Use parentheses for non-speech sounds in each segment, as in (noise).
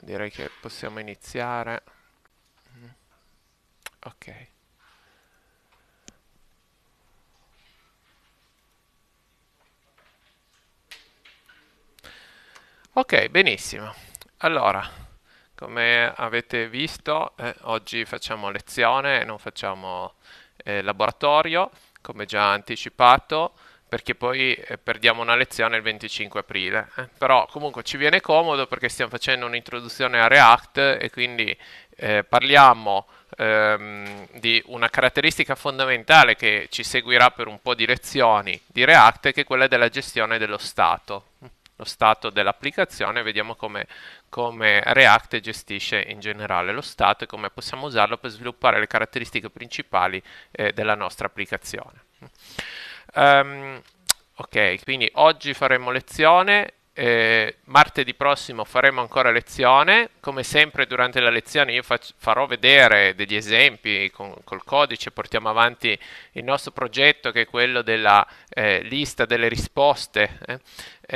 direi che possiamo iniziare ok ok benissimo allora come avete visto eh, oggi facciamo lezione non facciamo eh, laboratorio come già anticipato perché poi eh, perdiamo una lezione il 25 aprile. Eh? Però comunque ci viene comodo perché stiamo facendo un'introduzione a React e quindi eh, parliamo ehm, di una caratteristica fondamentale che ci seguirà per un po' di lezioni di React, che è quella della gestione dello stato, lo stato dell'applicazione, vediamo come, come React gestisce in generale lo stato e come possiamo usarlo per sviluppare le caratteristiche principali eh, della nostra applicazione. Um, ok, quindi oggi faremo lezione, eh, martedì prossimo faremo ancora lezione, come sempre durante la lezione io farò vedere degli esempi con- col codice, portiamo avanti il nostro progetto che è quello della eh, lista delle risposte eh,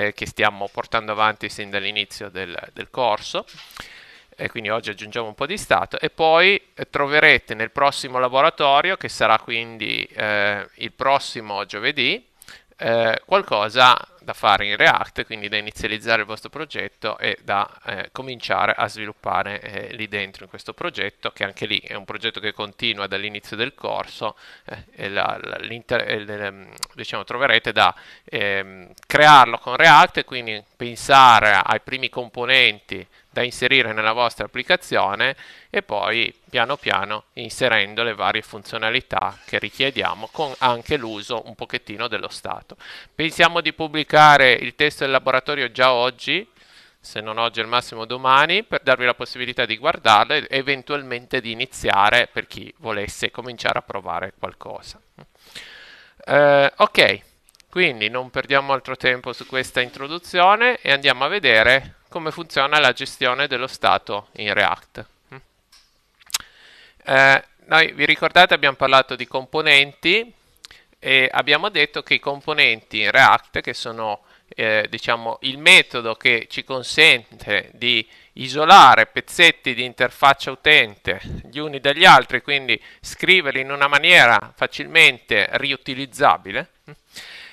eh che stiamo portando avanti sin dall'inizio del, del corso e quindi oggi aggiungiamo un po' di stato e poi eh, troverete nel prossimo laboratorio che sarà quindi eh, il prossimo giovedì eh, qualcosa da fare in React quindi da inizializzare il vostro progetto e da eh, cominciare a sviluppare eh, lì dentro in questo progetto che anche lì è un progetto che continua dall'inizio del corso eh, la, la, diciamo troverete da ehm, crearlo con React e quindi pensare ai primi componenti da inserire nella vostra applicazione e poi piano piano inserendo le varie funzionalità che richiediamo con anche l'uso un pochettino dello stato. Pensiamo di pubblicare il testo del laboratorio già oggi, se non oggi al massimo domani, per darvi la possibilità di guardarlo e eventualmente di iniziare per chi volesse cominciare a provare qualcosa. Eh, ok, quindi non perdiamo altro tempo su questa introduzione e andiamo a vedere come funziona la gestione dello stato in React. Mm. Eh, noi vi ricordate abbiamo parlato di componenti e abbiamo detto che i componenti in React, che sono eh, diciamo, il metodo che ci consente di isolare pezzetti di interfaccia utente gli uni dagli altri, quindi scriverli in una maniera facilmente riutilizzabile,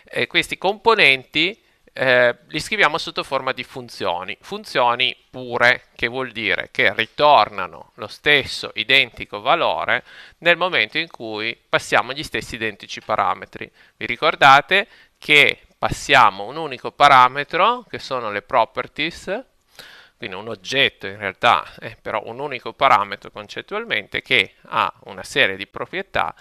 eh, questi componenti eh, li scriviamo sotto forma di funzioni, funzioni pure, che vuol dire che ritornano lo stesso identico valore nel momento in cui passiamo gli stessi identici parametri. Vi ricordate che passiamo un unico parametro, che sono le properties, quindi un oggetto in realtà è eh, però un unico parametro concettualmente che ha una serie di proprietà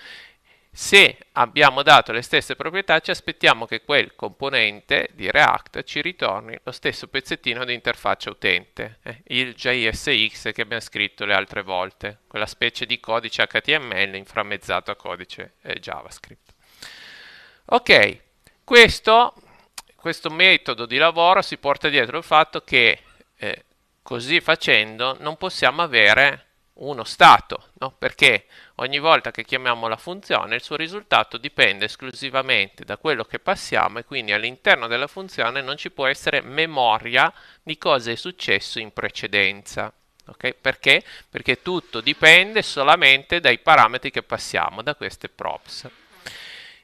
se abbiamo dato le stesse proprietà ci aspettiamo che quel componente di React ci ritorni lo stesso pezzettino di interfaccia utente, eh, il JSX che abbiamo scritto le altre volte, quella specie di codice HTML inframmezzato a codice eh, JavaScript. Ok, questo, questo, metodo di lavoro si porta dietro il fatto che eh, così facendo non possiamo avere uno stato, no? perché Ogni volta che chiamiamo la funzione il suo risultato dipende esclusivamente da quello che passiamo e quindi all'interno della funzione non ci può essere memoria di cosa è successo in precedenza. Okay? Perché? Perché tutto dipende solamente dai parametri che passiamo, da queste props.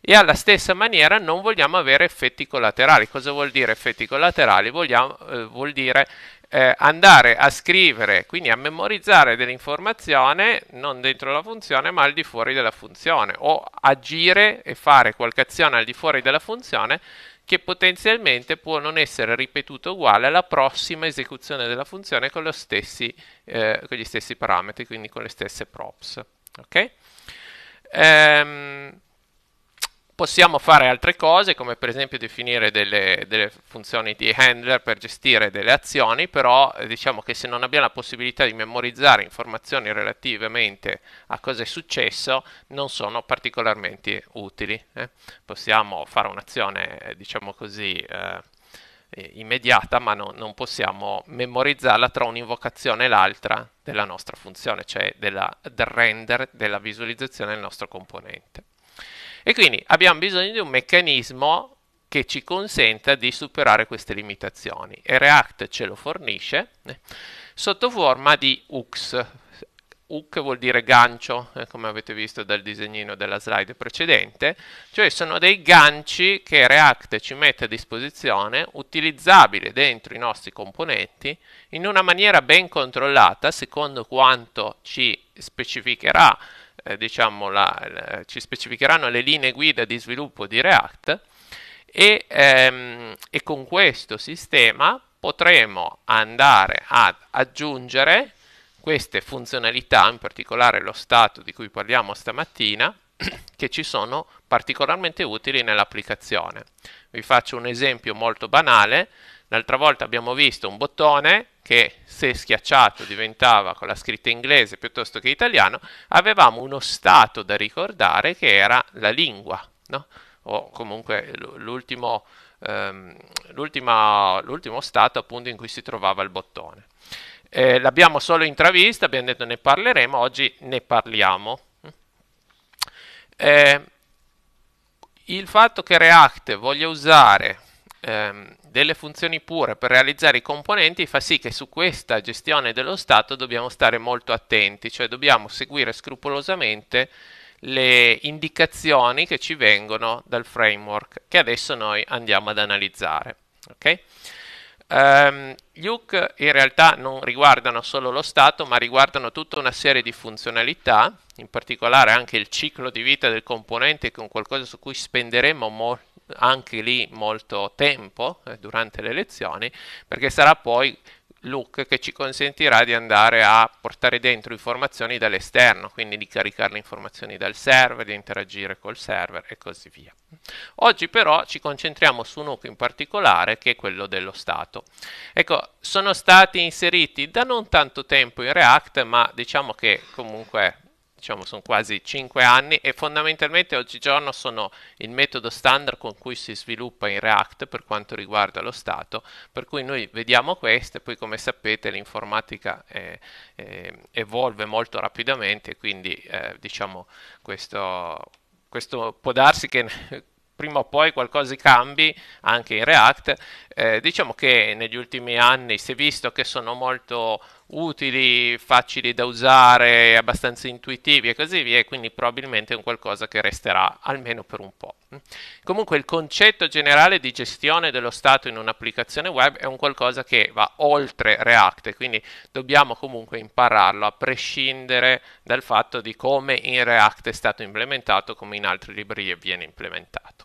E alla stessa maniera non vogliamo avere effetti collaterali. Cosa vuol dire effetti collaterali? Vogliamo, eh, vuol dire eh, andare a scrivere, quindi a memorizzare dell'informazione non dentro la funzione ma al di fuori della funzione o agire e fare qualche azione al di fuori della funzione che potenzialmente può non essere ripetuto uguale alla prossima esecuzione della funzione con, stessi, eh, con gli stessi parametri, quindi con le stesse props. Ok? Ehm, Possiamo fare altre cose, come per esempio definire delle, delle, funzioni di handler per gestire delle azioni, però eh, diciamo che se non abbiamo la possibilità di memorizzare informazioni relativamente a cosa è successo, non sono particolarmente utili. Eh. Possiamo fare un'azione, eh, diciamo così, eh, immediata, ma no, non possiamo memorizzarla tra un'invocazione e l'altra della nostra funzione, cioè della, del render della visualizzazione del nostro componente. E quindi abbiamo bisogno di un meccanismo che ci consenta di superare queste limitazioni e React ce lo fornisce eh, sotto forma di UX. Hook vuol dire gancio, eh, come avete visto dal disegnino della slide precedente, cioè sono dei ganci che React ci mette a disposizione, utilizzabili dentro i nostri componenti, in una maniera ben controllata, secondo quanto ci specificherà eh, diciamo la, ci specificheranno le linee guida di sviluppo di React e, ehm, e con questo sistema potremo andare ad aggiungere queste funzionalità, in particolare lo stato di cui parliamo stamattina, (clears throat) che ci sono particolarmente utili nell'applicazione. Vi faccio un esempio molto banale, L'altra volta abbiamo visto un bottone che se schiacciato diventava con la scritta inglese piuttosto che italiano, avevamo uno stato da ricordare che era la lingua, no? o comunque l'ultimo, ehm, l'ultimo stato appunto in cui si trovava il bottone. Eh, l'abbiamo solo intravista, abbiamo detto ne parleremo, oggi ne parliamo. Eh, il fatto che React voglia usare ehm, delle funzioni pure per realizzare i componenti fa sì che su questa gestione dello stato dobbiamo stare molto attenti, cioè dobbiamo seguire scrupolosamente le indicazioni che ci vengono dal framework che adesso noi andiamo ad analizzare. Okay? Um, gli hook in realtà non riguardano solo lo stato, ma riguardano tutta una serie di funzionalità, in particolare anche il ciclo di vita del componente, che è un qualcosa su cui spenderemo molto anche lì molto tempo eh, durante le lezioni, perché sarà poi Look che ci consentirà di andare a portare dentro informazioni dall'esterno, quindi di caricare le informazioni dal server, di interagire col server e così via. Oggi però ci concentriamo su un nucleo in particolare che è quello dello stato. Ecco, sono stati inseriti da non tanto tempo in React, ma diciamo che comunque diciamo sono quasi 5 anni e fondamentalmente oggigiorno sono il metodo standard con cui si sviluppa in React per quanto riguarda lo stato, per cui noi vediamo questo e poi come sapete l'informatica eh, eh, evolve molto rapidamente, quindi eh, diciamo questo, questo può darsi che (laughs) prima o poi qualcosa cambi anche in React. Eh, diciamo che negli ultimi anni si è visto che sono molto utili, facili da usare, abbastanza intuitivi e così via, quindi probabilmente è un qualcosa che resterà almeno per un po'. Comunque il concetto generale di gestione dello stato in un'applicazione web è un qualcosa che va oltre React, quindi dobbiamo comunque impararlo a prescindere dal fatto di come in React è stato implementato, come in altre librerie viene implementato.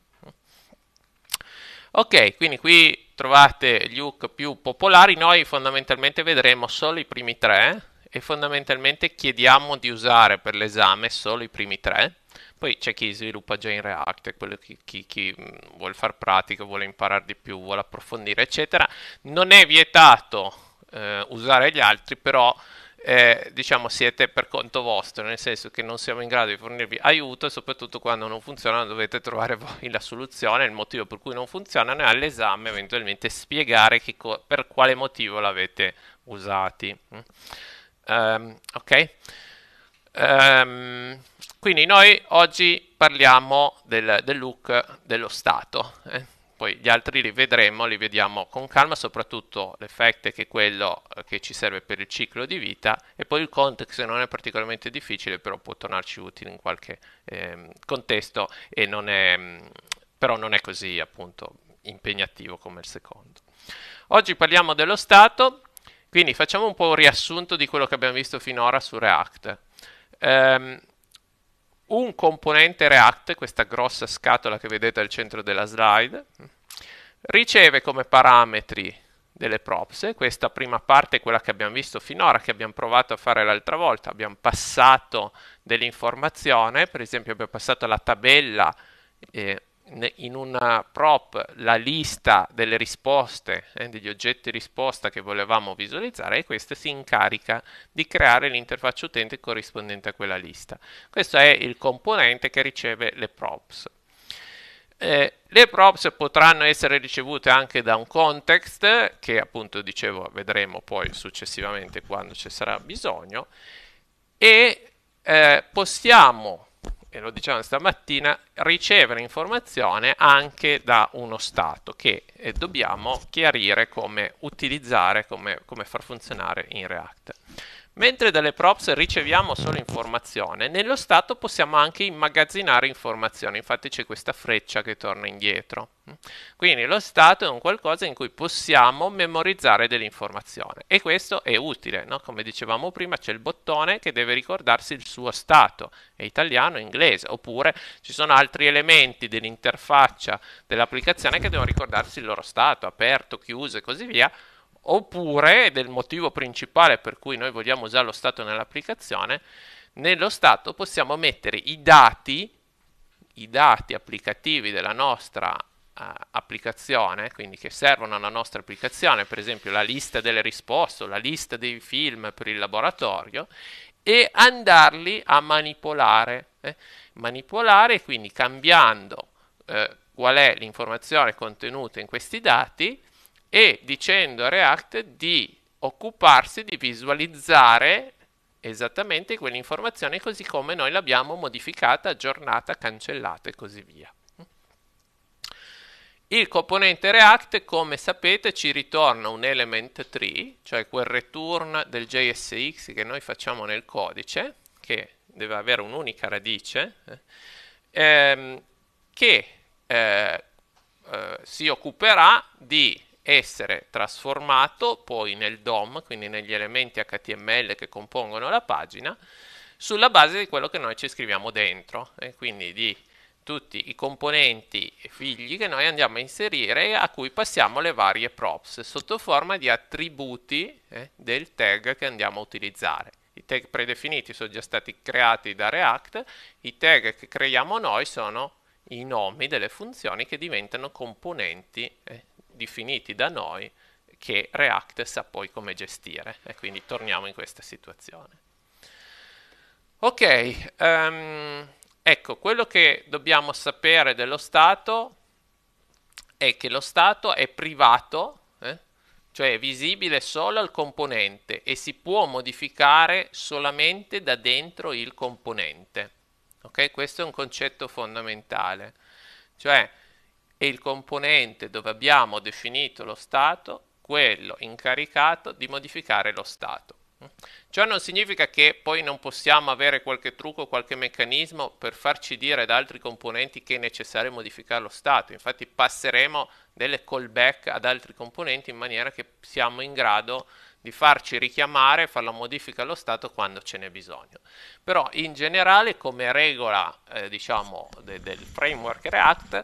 Ok, quindi qui trovate gli hook più popolari, noi fondamentalmente vedremo solo i primi tre e fondamentalmente chiediamo di usare per l'esame solo i primi tre. Poi c'è chi sviluppa già in React, chi, chi, chi mm, vuole fare pratica, vuole imparare di più, vuole approfondire, eccetera. Non è vietato eh, usare gli altri, però eh, diciamo siete per conto vostro, nel senso che non siamo in grado di fornirvi aiuto e soprattutto quando non funzionano dovete trovare voi la soluzione, il motivo per cui non funzionano e all'esame eventualmente spiegare co- per quale motivo l'avete usati. Um, ok? Um, quindi noi oggi parliamo del, del look dello Stato. Eh? Poi gli altri li vedremo, li vediamo con calma, soprattutto l'effetto che è quello eh, che ci serve per il ciclo di vita e poi il context non è particolarmente difficile, però può tornarci utile in qualche eh, contesto e non è, mm, però non è così appunto impegnativo come il secondo. Oggi parliamo dello stato, quindi facciamo un po' un riassunto di quello che abbiamo visto finora su React. Ehm, un componente React, questa grossa scatola che vedete al centro della slide, riceve come parametri delle props, questa prima parte è quella che abbiamo visto finora, che abbiamo provato a fare l'altra volta, abbiamo passato dell'informazione, per esempio abbiamo passato la tabella eh, in una prop la lista delle risposte, eh, degli oggetti risposta che volevamo visualizzare e questa si incarica di creare l'interfaccia utente corrispondente a quella lista. Questo è il componente che riceve le props. Eh, le props potranno essere ricevute anche da un context che appunto dicevo vedremo poi successivamente quando ci sarà bisogno e eh, possiamo e lo dicevamo stamattina, ricevere informazione anche da uno Stato che eh, dobbiamo chiarire come utilizzare, come, come far funzionare in React. Mentre dalle props riceviamo solo informazione, nello stato possiamo anche immagazzinare informazioni, infatti c'è questa freccia che torna indietro. Quindi lo stato è un qualcosa in cui possiamo memorizzare dell'informazione e questo è utile, no? come dicevamo prima c'è il bottone che deve ricordarsi il suo stato, è italiano o inglese, oppure ci sono altri elementi dell'interfaccia dell'applicazione che devono ricordarsi il loro stato, aperto, chiuso e così via, oppure ed il motivo principale per cui noi vogliamo usare lo stato nell'applicazione, nello stato possiamo mettere i dati, i dati applicativi della nostra uh, applicazione, quindi che servono alla nostra applicazione, per esempio la lista delle risposte, la lista dei film per il laboratorio, e andarli a manipolare. Eh? Manipolare quindi cambiando eh, qual è l'informazione contenuta in questi dati e dicendo a React di occuparsi di visualizzare esattamente quell'informazione così come noi l'abbiamo modificata, aggiornata, cancellata e così via. Il componente React, come sapete, ci ritorna un element tree, cioè quel return del JSX che noi facciamo nel codice, che deve avere un'unica radice, ehm, che eh, eh, si occuperà di essere trasformato poi nel DOM, quindi negli elementi HTML che compongono la pagina, sulla base di quello che noi ci scriviamo dentro, e quindi di tutti i componenti figli che noi andiamo a inserire e a cui passiamo le varie props sotto forma di attributi eh, del tag che andiamo a utilizzare. I tag predefiniti sono già stati creati da React, i tag che creiamo noi sono i nomi delle funzioni che diventano componenti eh, definiti da noi che React sa poi come gestire e quindi torniamo in questa situazione. Ok, um, ecco, quello che dobbiamo sapere dello Stato è che lo Stato è privato, eh? cioè è visibile solo al componente e si può modificare solamente da dentro il componente. Ok, questo è un concetto fondamentale. Cioè, è il componente dove abbiamo definito lo stato, quello incaricato di modificare lo stato. Ciò non significa che poi non possiamo avere qualche trucco, qualche meccanismo per farci dire da altri componenti che è necessario modificare lo stato, infatti passeremo delle callback ad altri componenti in maniera che siamo in grado di farci richiamare, fare la modifica allo stato quando ce n'è bisogno. Però in generale come regola eh, diciamo, de del framework React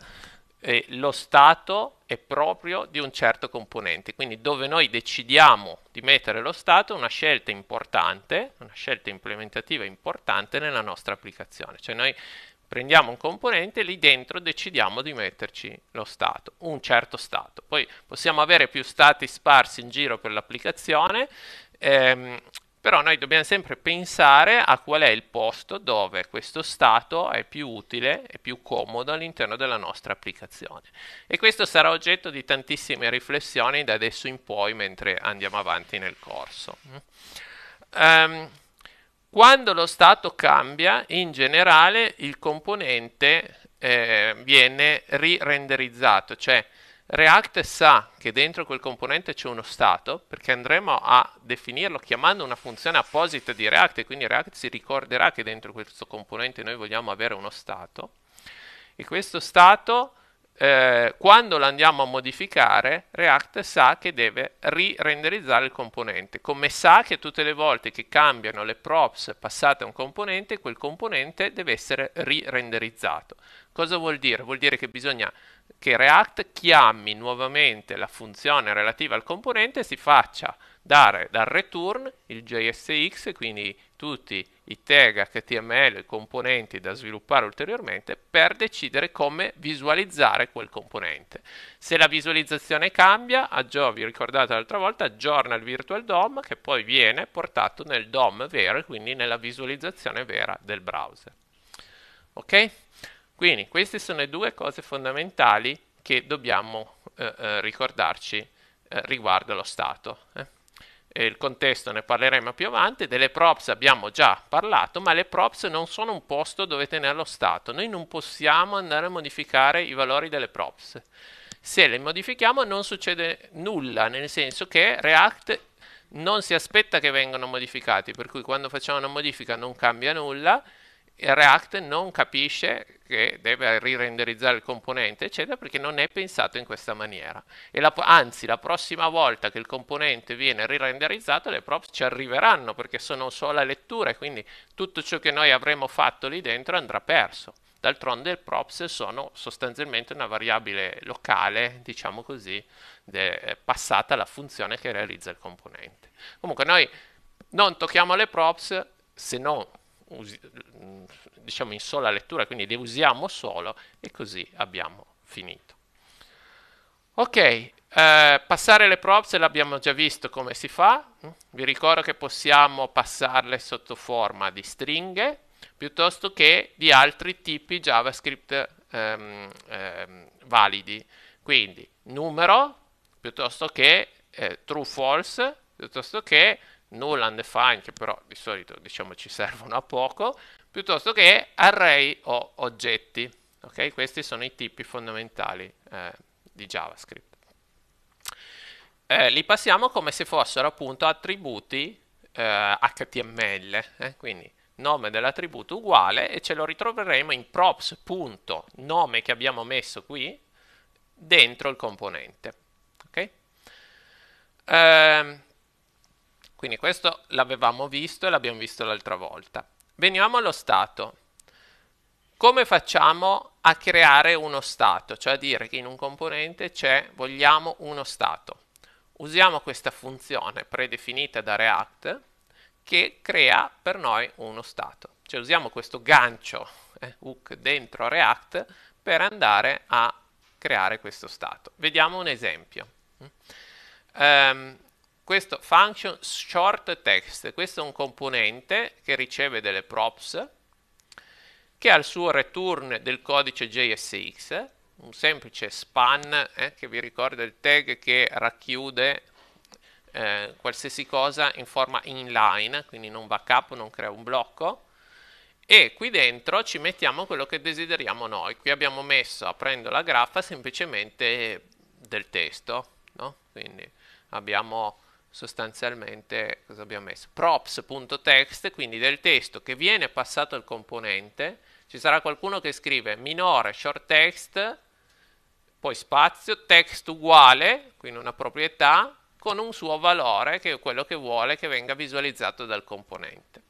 eh, lo Stato è proprio di un certo componente, quindi dove noi decidiamo di mettere lo Stato è una scelta importante, una scelta implementativa importante nella nostra applicazione, cioè noi prendiamo un componente e lì dentro decidiamo di metterci lo stato, un certo stato. Poi possiamo avere più stati sparsi in giro per l'applicazione ehm, però noi dobbiamo sempre pensare a qual è il posto dove questo stato è più utile e più comodo all'interno della nostra applicazione. E questo sarà oggetto di tantissime riflessioni da adesso in poi mentre andiamo avanti nel corso. Um, quando lo stato cambia, in generale il componente eh, viene rirenderizzato, cioè React sa che dentro quel componente c'è uno stato, perché andremo a definirlo chiamando una funzione apposita di React, e quindi React si ricorderà che dentro questo componente noi vogliamo avere uno stato, e questo stato, eh, quando lo andiamo a modificare, React sa che deve rirenderizzare il componente, come sa che tutte le volte che cambiano le props passate a un componente, quel componente deve essere rirenderizzato. Cosa vuol dire? Vuol dire che bisogna che React chiami nuovamente la funzione relativa al componente e si faccia dare dal return il JSX, quindi tutti i tag HTML, i componenti da sviluppare ulteriormente per decidere come visualizzare quel componente. Se la visualizzazione cambia, aggiorno, vi ricordate l'altra volta, aggiorna il virtual DOM che poi viene portato nel DOM vero e quindi nella visualizzazione vera del browser. Ok? Quindi queste sono le due cose fondamentali che dobbiamo eh, eh ricordarci eh, riguardo allo stato. Eh. il contesto ne parleremo più avanti, delle props abbiamo già parlato, ma le props non sono un posto dove tenere lo stato, noi non possiamo andare a modificare i valori delle props. Se le modifichiamo non succede nulla, nel senso che React non si aspetta che vengano modificati, per cui quando facciamo una modifica non cambia nulla, React non capisce che deve rirenderizzare il componente, eccetera, perché non è pensato in questa maniera. La, anzi, la prossima volta che il componente viene rirenderizzato, le props ci arriveranno perché sono solo a lettura quindi tutto ciò che noi avremo fatto lì dentro andrà perso. D'altronde le props sono sostanzialmente una variabile locale, diciamo così, de, eh, passata alla funzione che realizza il componente. Comunque noi non tocchiamo le props se non Mm, diciamo in sola lettura, quindi le usiamo solo e così abbiamo finito. Ok, eh, passare le props l'abbiamo già visto come si fa, vi ricordo che possiamo passarle sotto forma di stringhe piuttosto che di altri tipi JavaScript ehm, ehm, validi, quindi numero piuttosto che eh, true false piuttosto che null and define che però di solito diciamo ci servono a poco, piuttosto che array o oggetti. Okay? Questi sono i tipi fondamentali eh, di JavaScript. Eh, li passiamo come se fossero appunto attributi eh, HTML, eh? quindi nome dell'attributo uguale e ce lo ritroveremo in props.nome che abbiamo messo qui dentro il componente. Okay? Ehm, quindi questo l'avevamo visto e l'abbiamo visto l'altra volta. Veniamo allo stato. Come facciamo a creare uno stato? Cioè a dire che in un componente c'è, vogliamo uno stato. Usiamo questa funzione predefinita da React che crea per noi uno stato. Cioè usiamo questo gancio eh, hook dentro React per andare a creare questo stato. Vediamo un esempio. Um, questo function short text, questo è un componente che riceve delle props che ha il suo return del codice JSX, un semplice span eh, che vi ricorda il tag che racchiude eh, qualsiasi cosa in forma inline, quindi non backup, non crea un blocco, e qui dentro ci mettiamo quello che desideriamo noi. Qui abbiamo messo, aprendo la graffa, semplicemente del testo, no? quindi abbiamo sostanzialmente cosa abbiamo messo? props.text, quindi del testo che viene passato al componente, ci sarà qualcuno che scrive minore short text, poi spazio, text uguale, quindi una proprietà, con un suo valore che è quello che vuole che venga visualizzato dal componente.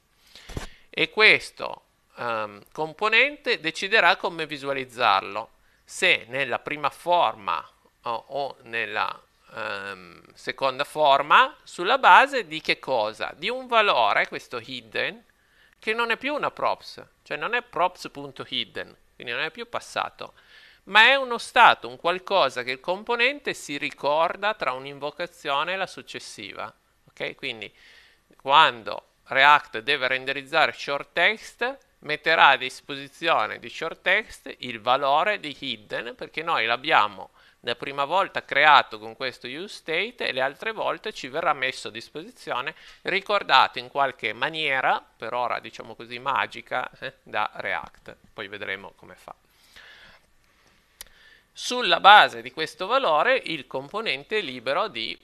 E questo um, componente deciderà come visualizzarlo, se nella prima forma o, o nella um, seconda forma sulla base di che cosa? Di un valore, questo hidden, che non è più una props, cioè non è props.hidden, quindi non è più passato, ma è uno stato, un qualcosa che il componente si ricorda tra un'invocazione e la successiva. Ok? Quindi quando React deve renderizzare short text, metterà a disposizione di short text il valore di hidden perché noi l'abbiamo la prima volta creato con questo useState e le altre volte ci verrà messo a disposizione, ricordato in qualche maniera, per ora diciamo così magica, eh, da React. Poi vedremo come fa. Sulla base di questo valore il componente è libero di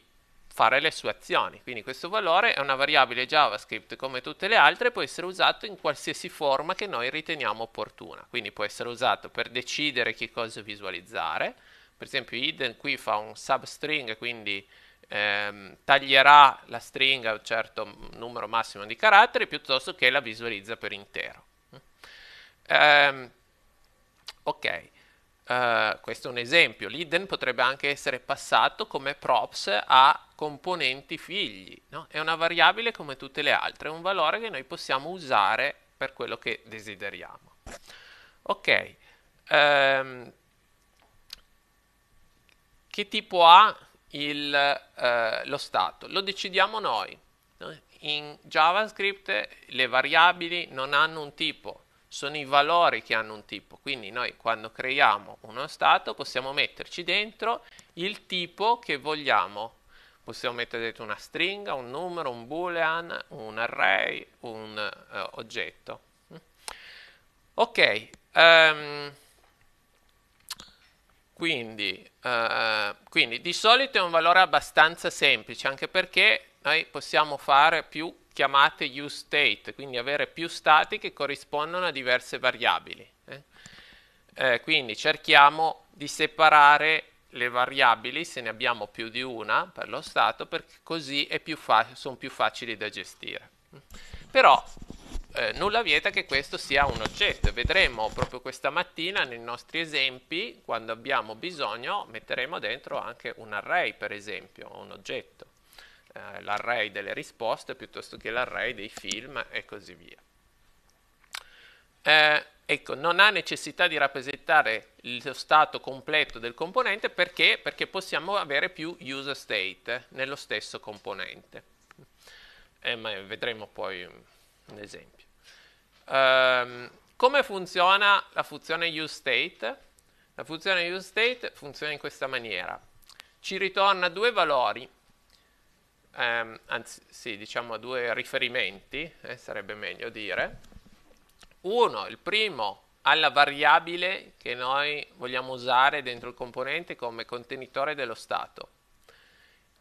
fare le sue azioni. Quindi questo valore è una variabile JavaScript come tutte le altre, può essere usato in qualsiasi forma che noi riteniamo opportuna. Quindi può essere usato per decidere che cosa visualizzare, per esempio hidden qui fa un substring, quindi ehm, taglierà la stringa a un certo numero massimo di caratteri piuttosto che la visualizza per intero. Ehm, ok, Uh, questo è un esempio, l'hidden potrebbe anche essere passato come props a componenti figli, no? è una variabile come tutte le altre, è un valore che noi possiamo usare per quello che desideriamo. Ok, um, che tipo ha il, eh, lo stato? Lo decidiamo noi. In JavaScript le variabili non hanno un tipo, sono i valori che hanno un tipo. Quindi noi quando creiamo uno stato possiamo metterci dentro il tipo che vogliamo. Possiamo mettere dentro una stringa, un numero, un boolean, un array, un eh, oggetto. Ok, um, quindi Uh, quindi di solito è un valore abbastanza semplice, anche perché noi possiamo fare più chiamate use state, quindi avere più stati che corrispondono a diverse variabili. Eh? Eh, quindi cerchiamo di separare le variabili, se ne abbiamo più di una per lo stato, perché così più sono più facili da gestire. Però eh, nulla vieta che questo sia un oggetto. Vedremo proprio questa mattina nei nostri esempi, quando abbiamo bisogno, metteremo dentro anche un array, per esempio, un oggetto, eh, l'array delle risposte piuttosto che l'array dei film e così via. Eh, ecco, non ha necessità di rappresentare lo stato completo del componente perché? perché possiamo avere più user state nello stesso componente. Eh, ma vedremo poi un esempio. Um, come funziona la funzione useState? La funzione useState funziona in questa maniera. Ci ritorna due valori, um, anzi sì, diciamo due riferimenti, eh, sarebbe meglio dire. Uno, il primo alla variabile che noi vogliamo usare dentro il componente come contenitore dello stato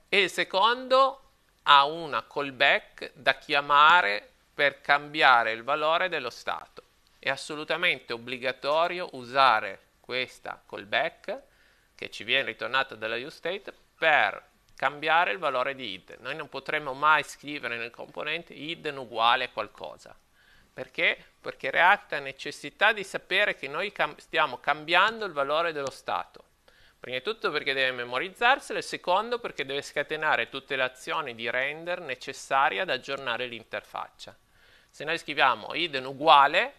e il secondo ha una callback da chiamare per cambiare il valore dello stato. È assolutamente obbligatorio usare questa callback che ci viene ritornata dalla useState per cambiare il valore di id. Noi non potremo mai scrivere nel componente id uguale a qualcosa. Perché? Perché React ha necessità di sapere che noi cam- stiamo cambiando il valore dello stato Prima di tutto perché deve memorizzarsele, secondo perché deve scatenare tutte le azioni di render necessarie ad aggiornare l'interfaccia. Se noi scriviamo iden uguale,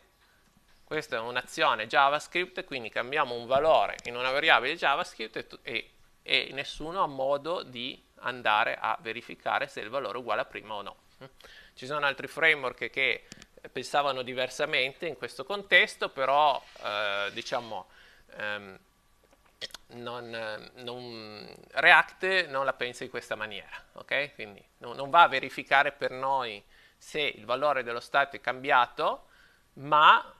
questa è un'azione JavaScript, quindi cambiamo un valore in una variabile JavaScript e, e, nessuno ha modo di andare a verificare se il valore è uguale a prima o no. Ci sono altri framework che pensavano diversamente in questo contesto, però eh, diciamo... Ehm, non, non, React non la pensa in questa maniera, ok? Quindi no, non va a verificare per noi se il valore dello stato è cambiato, ma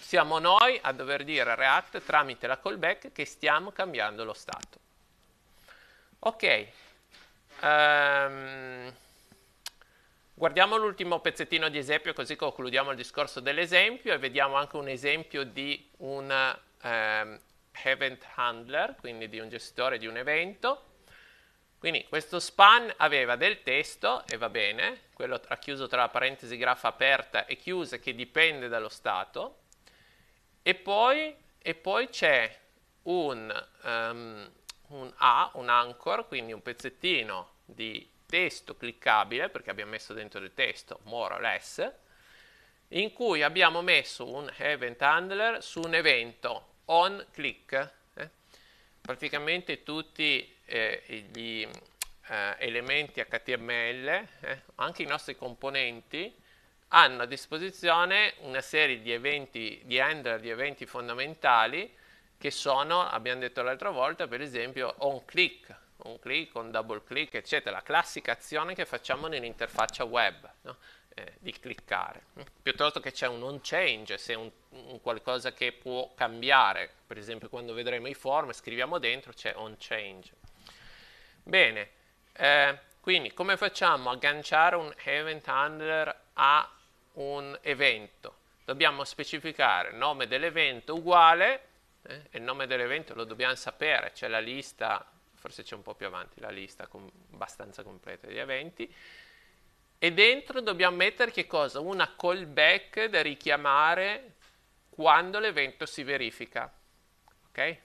siamo noi a dover dire a React tramite la callback che stiamo cambiando lo stato. Ok, um, guardiamo l'ultimo pezzettino di esempio così concludiamo il discorso dell'esempio e vediamo anche un esempio di un um, event handler, quindi di un gestore di un evento. Quindi questo span aveva del testo, e va bene, quello tra, chiuso tra parentesi graffa aperta e chiusa che dipende dallo stato, e poi, e poi c'è un, um, un A, un anchor, quindi un pezzettino di testo cliccabile, perché abbiamo messo dentro del testo more or less, in cui abbiamo messo un event handler su un evento on click, eh? praticamente tutti eh, gli eh, elementi HTML, eh, anche i nostri componenti, hanno a disposizione una serie di eventi, di handler, di eventi fondamentali che sono, abbiamo detto l'altra volta, per esempio on click, on click, on double click, eccetera, la classica azione che facciamo nell'interfaccia web. No? eh, di cliccare, piuttosto che c'è un on change, se è un, un, qualcosa che può cambiare, per esempio quando vedremo i form scriviamo dentro c'è on change. Bene, eh, quindi come facciamo a agganciare un event handler a un evento? Dobbiamo specificare nome dell'evento uguale, eh, e il nome dell'evento lo dobbiamo sapere, c'è la lista, forse c'è un po' più avanti la lista com abbastanza completa di eventi, e dentro dobbiamo mettere che cosa? Una callback da richiamare quando l'evento si verifica. Ok?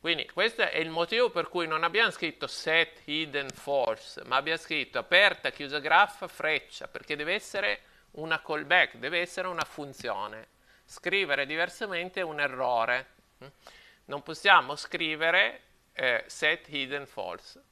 Quindi questo è il motivo per cui non abbiamo scritto set hidden force, ma abbiamo scritto aperta, chiusa graffa, freccia, perché deve essere una callback, deve essere una funzione. Scrivere diversamente è un errore. Non possiamo scrivere eh, set hidden false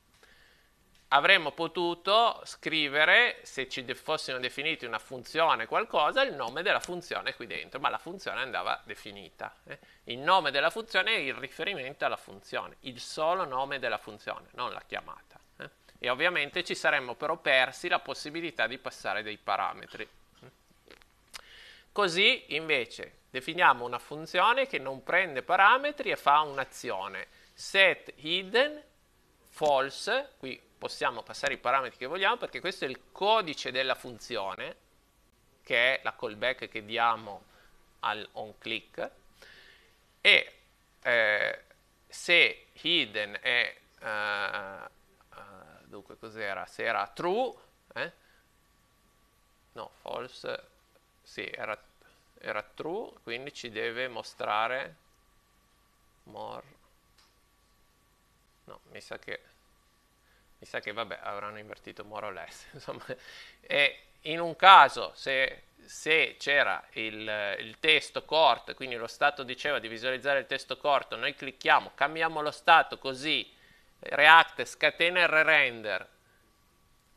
avremmo potuto scrivere, se ci fossimo definiti una funzione qualcosa, il nome della funzione qui dentro, ma la funzione andava definita. Eh. Il nome della funzione è il riferimento alla funzione, il solo nome della funzione, non la chiamata. Eh. E ovviamente ci saremmo però persi la possibilità di passare dei parametri. Eh. Così invece definiamo una funzione che non prende parametri e fa un'azione set hidden false, qui possiamo passare i parametri che vogliamo perché questo è il codice della funzione, che è la callback che diamo al onClick, e eh, se hidden è, eh, eh dunque cos'era, se era true, eh? no, false, sì, era, era true, quindi ci deve mostrare more No, mi sa che, mi sa che vabbè, avranno invertito more or less. (laughs) Insomma, e in un caso, se, se c'era il, il, testo corto, quindi lo stato diceva di visualizzare il testo corto, noi clicchiamo, cambiamo lo stato così, React scatena il re-render,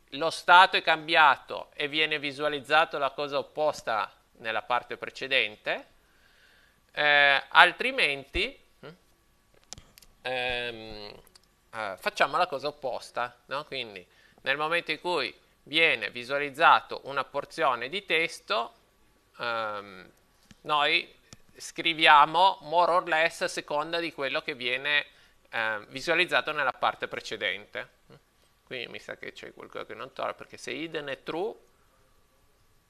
lo stato è cambiato e viene visualizzato la cosa opposta nella parte precedente, eh, altrimenti hm, ehm, eh, facciamo la cosa opposta, no? quindi nel momento in cui viene visualizzato una porzione di testo, ehm, noi scriviamo more or less a seconda di quello che viene eh, visualizzato nella parte precedente. Quindi mi sa che c'è qualcosa che non torna, perché se hidden è true,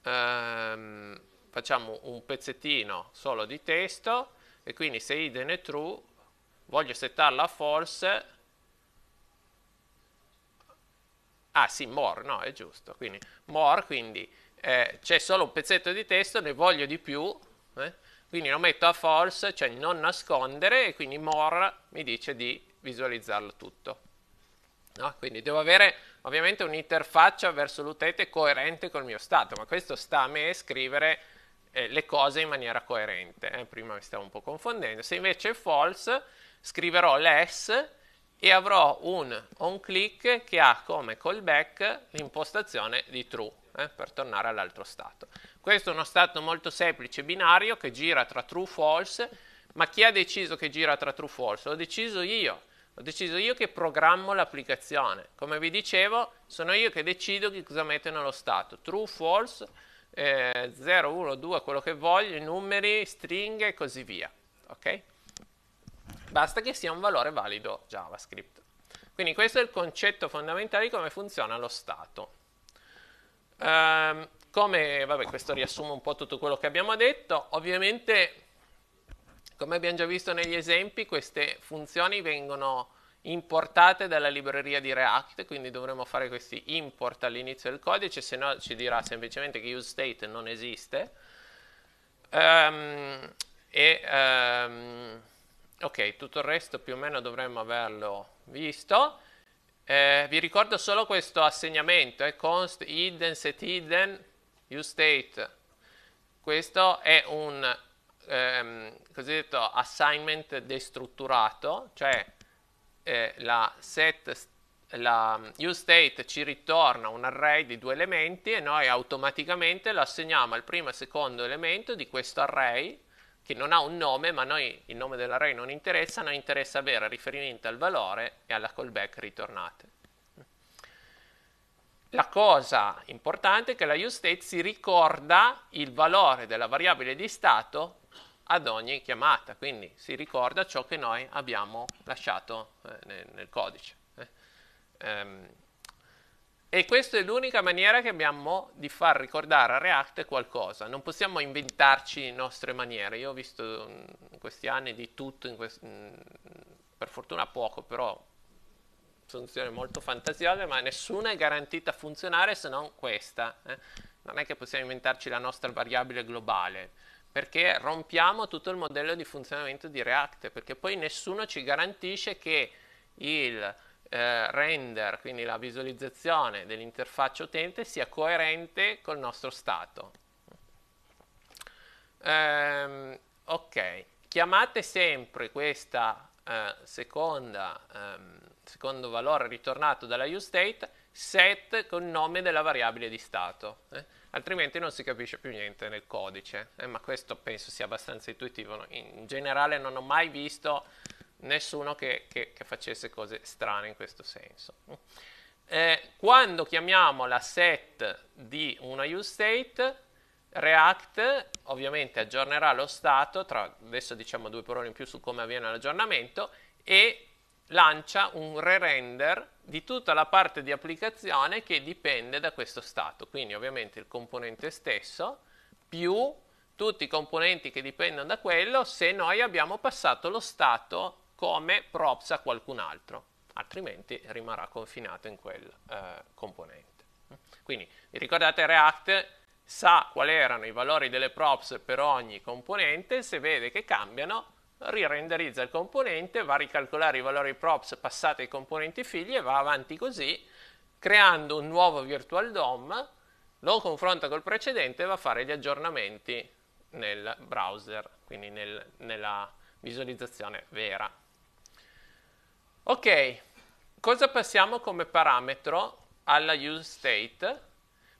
ehm, facciamo un pezzettino solo di testo, e quindi se hidden è true, voglio settarla a false, Ah sì, more, no, è giusto. Quindi more, quindi eh, c'è solo un pezzetto di testo, ne voglio di più, eh? quindi lo metto a false, cioè non nascondere, e quindi more mi dice di visualizzarlo tutto. No? Quindi devo avere ovviamente un'interfaccia verso l'utente coerente col mio stato, ma questo sta a me scrivere eh, le cose in maniera coerente. Eh. Prima mi stavo un po' confondendo. Se invece è false, scriverò less e avrò un on click che ha come callback l'impostazione di true eh, per tornare all'altro stato. Questo è uno stato molto semplice binario che gira tra true e false, ma chi ha deciso che gira tra true e false? L'ho deciso io, ho deciso io che programmo l'applicazione. Come vi dicevo, sono io che decido che cosa metto nello stato, true, false, eh, 0, 1, 2, quello che voglio, numeri, stringhe e così via. Okay? basta che sia un valore valido JavaScript. Quindi questo è il concetto fondamentale di come funziona lo stato. Ehm, come, vabbè, questo riassume un po' tutto quello che abbiamo detto, ovviamente come abbiamo già visto negli esempi queste funzioni vengono importate dalla libreria di React, quindi dovremo fare questi import all'inizio del codice, se no ci dirà semplicemente che useState non esiste. Um, e, um, ok, tutto il resto più o meno dovremmo averlo visto. Eh, vi ricordo solo questo assegnamento, eh, const hidden set hidden useState. Questo è un ehm, cosiddetto assignment destrutturato, cioè eh, la set la useState ci ritorna un array di due elementi e noi automaticamente lo assegniamo al primo e al secondo elemento di questo array che non ha un nome, ma a noi il nome dell'array non interessa, a noi interessa avere riferimento al valore e alla callback ritornate. La cosa importante è che la useState si ricorda il valore della variabile di stato ad ogni chiamata, quindi si ricorda ciò che noi abbiamo lasciato eh, nel, nel, codice. Eh. Ehm, e questa è l'unica maniera che abbiamo di far ricordare a React qualcosa. Non possiamo inventarci nostre maniere. Io ho visto mm, in questi anni di tutto, quest... Mm, per fortuna poco, però soluzioni molto fantasiose, ma nessuna è garantita a funzionare se non questa. Eh? Non è che possiamo inventarci la nostra variabile globale, perché rompiamo tutto il modello di funzionamento di React, perché poi nessuno ci garantisce che il eh, render, quindi la visualizzazione dell'interfaccia utente, sia coerente col nostro stato. Ehm, ok, chiamate sempre questa eh, seconda, ehm, secondo valore ritornato dalla useState set con nome della variabile di stato, eh? altrimenti non si capisce più niente nel codice, eh, ma questo penso sia abbastanza intuitivo. In generale non ho mai visto nessuno che, che, che facesse cose strane in questo senso. Eh, quando chiamiamo la set di una useState, React ovviamente aggiornerà lo stato, tra, adesso diciamo due parole in più su come avviene l'aggiornamento, e lancia un re-render di tutta la parte di applicazione che dipende da questo stato. Quindi ovviamente il componente stesso più tutti i componenti che dipendono da quello se noi abbiamo passato lo stato come props a qualcun altro, altrimenti rimarrà confinato in quel eh, componente. Quindi vi ricordate React sa quali erano i valori delle props per ogni componente, se vede che cambiano rirenderizza il componente, va a ricalcolare i valori props passati ai componenti figli e va avanti così creando un nuovo virtual DOM, lo confronta col precedente e va a fare gli aggiornamenti nel browser, quindi nel, nella visualizzazione vera Ok, cosa passiamo come parametro alla use state?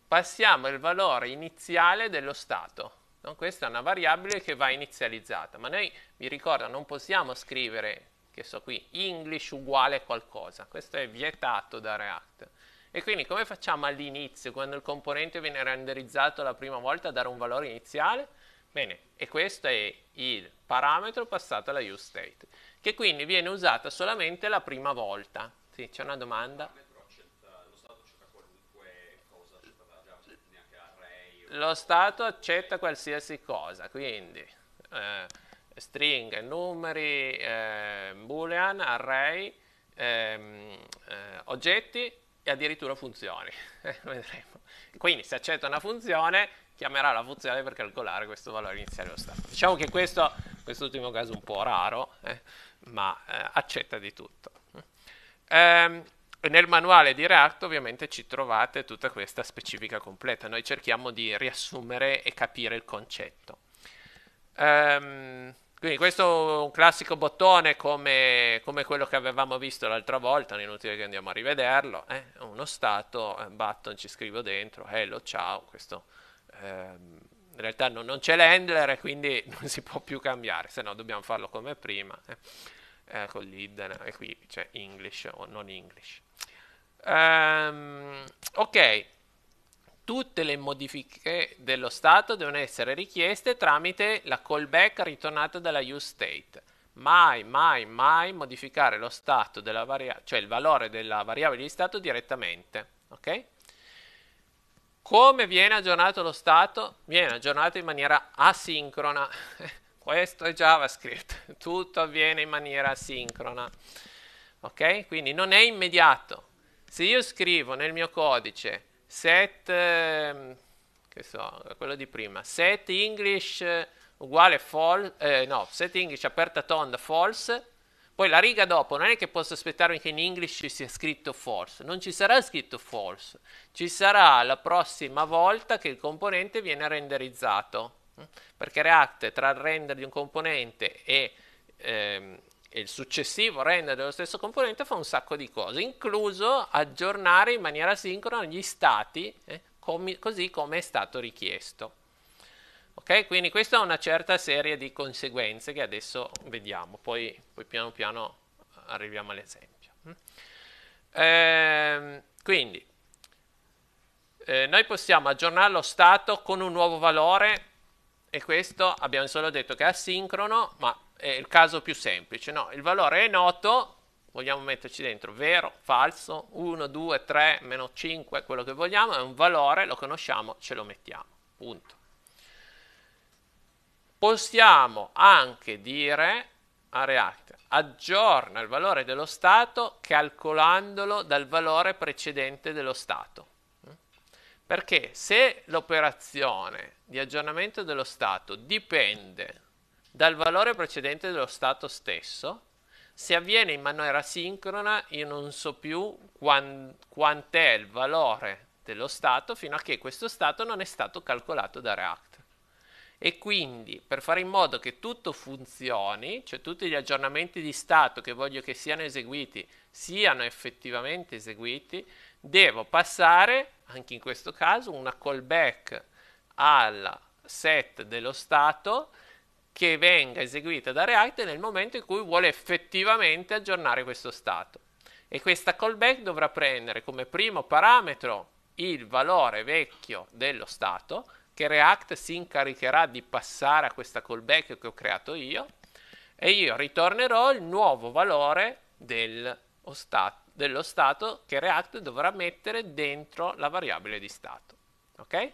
Passiamo il valore iniziale dello stato. No? Questa è una variabile che va inizializzata, ma noi, vi ricordo, non possiamo scrivere, che so qui, English uguale qualcosa. Questo è vietato da React. E quindi come facciamo all'inizio, quando il componente viene renderizzato la prima volta, a dare un valore iniziale? Bene, e questo è il parametro passato alla useState che quindi viene usata solamente la prima volta. Sì, c'è una domanda? Lo Stato accetta qualsiasi cosa, quindi eh, stringhe, numeri, eh, boolean, array, ehm, eh, oggetti e addirittura funzioni. (laughs) Eh, vedremo. Quindi se accetta una funzione, chiamerà la funzione per calcolare questo valore iniziale dello Stato. Diciamo che questo, quest'ultimo caso è un po' raro, eh, ma eh, accetta di tutto. Eh, nel manuale di React ovviamente ci trovate tutta questa specifica completa, noi cerchiamo di riassumere e capire il concetto. Eh, quindi questo è un classico bottone come, come, quello che avevamo visto l'altra volta, non è inutile che andiamo a rivederlo, eh. uno stato, eh, button ci scrivo dentro, hello, ciao, questo ehm, in realtà no, non c'è l'handler e quindi (laughs) non si può più cambiare, se no dobbiamo farlo come prima, eh, eh, con l'id, e qui c'è English o non English. Um, ok, tutte le modifiche dello stato devono essere richieste tramite la callback ritornata dalla useState. Mai, mai, mai modificare lo stato della variabile, cioè il valore della variabile di stato direttamente, ok? Come viene aggiornato lo stato? Viene aggiornato in maniera asincrona. (laughs) Questo è JavaScript, tutto avviene in maniera asincrona. Ok? Quindi non è immediato. Se io scrivo nel mio codice set, ehm, che so, quello di prima, set English uguale false, eh, no, set English aperta tonda false, poi la riga dopo non è che posso aspettarmi che in English ci sia scritto force, non ci sarà scritto force, ci sarà la prossima volta che il componente viene renderizzato, eh? perché React tra il render di un componente e ehm, il successivo render dello stesso componente fa un sacco di cose, incluso aggiornare in maniera sincrona gli stati, eh, com- così come è stato richiesto. Okay? Quindi questa ha una certa serie di conseguenze che adesso vediamo, poi, poi piano piano arriviamo all'esempio. Eh, quindi eh, noi possiamo aggiornare lo stato con un nuovo valore e questo abbiamo solo detto che è asincrono, ma è il caso più semplice. No, il valore è noto, vogliamo metterci dentro vero, falso, 1, 2, 3, meno 5, quello che vogliamo, è un valore, lo conosciamo, ce lo mettiamo. Punto possiamo anche dire a React aggiorna il valore dello stato calcolandolo dal valore precedente dello stato. Perché se l'operazione di aggiornamento dello stato dipende dal valore precedente dello stato stesso, se avviene in maniera sincrona io non so più quant'è il valore dello stato fino a che questo stato non è stato calcolato da React e quindi per fare in modo che tutto funzioni, cioè tutti gli aggiornamenti di stato che voglio che siano eseguiti siano effettivamente eseguiti, devo passare, anche in questo caso, una callback al set dello stato che venga eseguita da React nel momento in cui vuole effettivamente aggiornare questo stato. E questa callback dovrà prendere come primo parametro il valore vecchio dello stato, che React si incaricherà di passare a questa callback che ho creato io e io ritornerò il nuovo valore del dello stato che React dovrà mettere dentro la variabile di stato. Ok?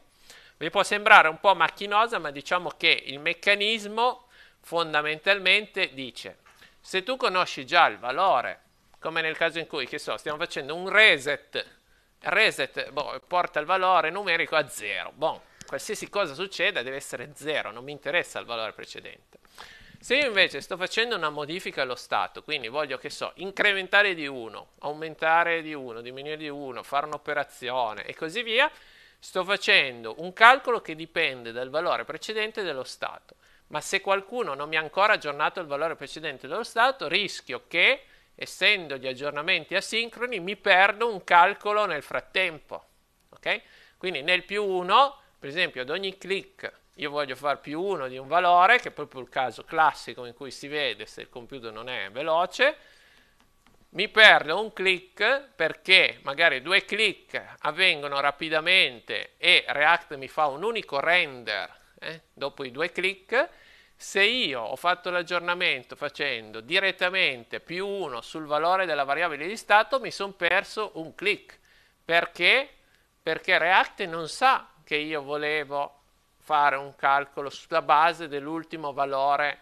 Vi può sembrare un po' macchinosa, ma diciamo che il meccanismo fondamentalmente dice se tu conosci già il valore, come nel caso in cui, che so, stiamo facendo un reset, reset boh, porta il valore numerico a 0, bon, qualsiasi cosa succeda deve essere 0, non mi interessa il valore precedente. Se io invece sto facendo una modifica allo stato, quindi voglio che so, incrementare di 1, aumentare di 1, diminuire di 1, fare un'operazione e così via, sto facendo un calcolo che dipende dal valore precedente dello stato. Ma se qualcuno non mi ha ancora aggiornato il valore precedente dello stato, rischio che, essendo gli aggiornamenti asincroni, mi perdo un calcolo nel frattempo. Okay? Quindi nel più 1 per esempio, ad ogni click io voglio fare più uno di un valore, che è proprio il caso classico in cui si vede se il computer non è veloce, mi perdo un click perché magari due click avvengono rapidamente e React mi fa un unico render eh, dopo i due click. Se io ho fatto l'aggiornamento facendo direttamente più uno sul valore della variabile di stato, mi sono perso un click. Perché? Perché React non sa perché io volevo fare un calcolo sulla base dell'ultimo valore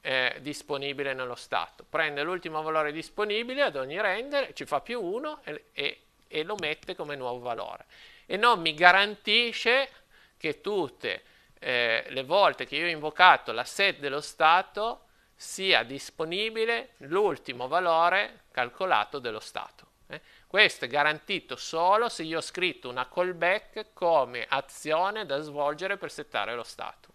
eh, disponibile nello stato. Prende l'ultimo valore disponibile ad ogni render, ci fa più 1 e, e, e lo mette come nuovo valore. E non mi garantisce che tutte eh, le volte che io ho invocato la set dello stato sia disponibile l'ultimo valore calcolato dello stato. Eh? Questo è garantito solo se io ho scritto una callback come azione da svolgere per settare lo stato.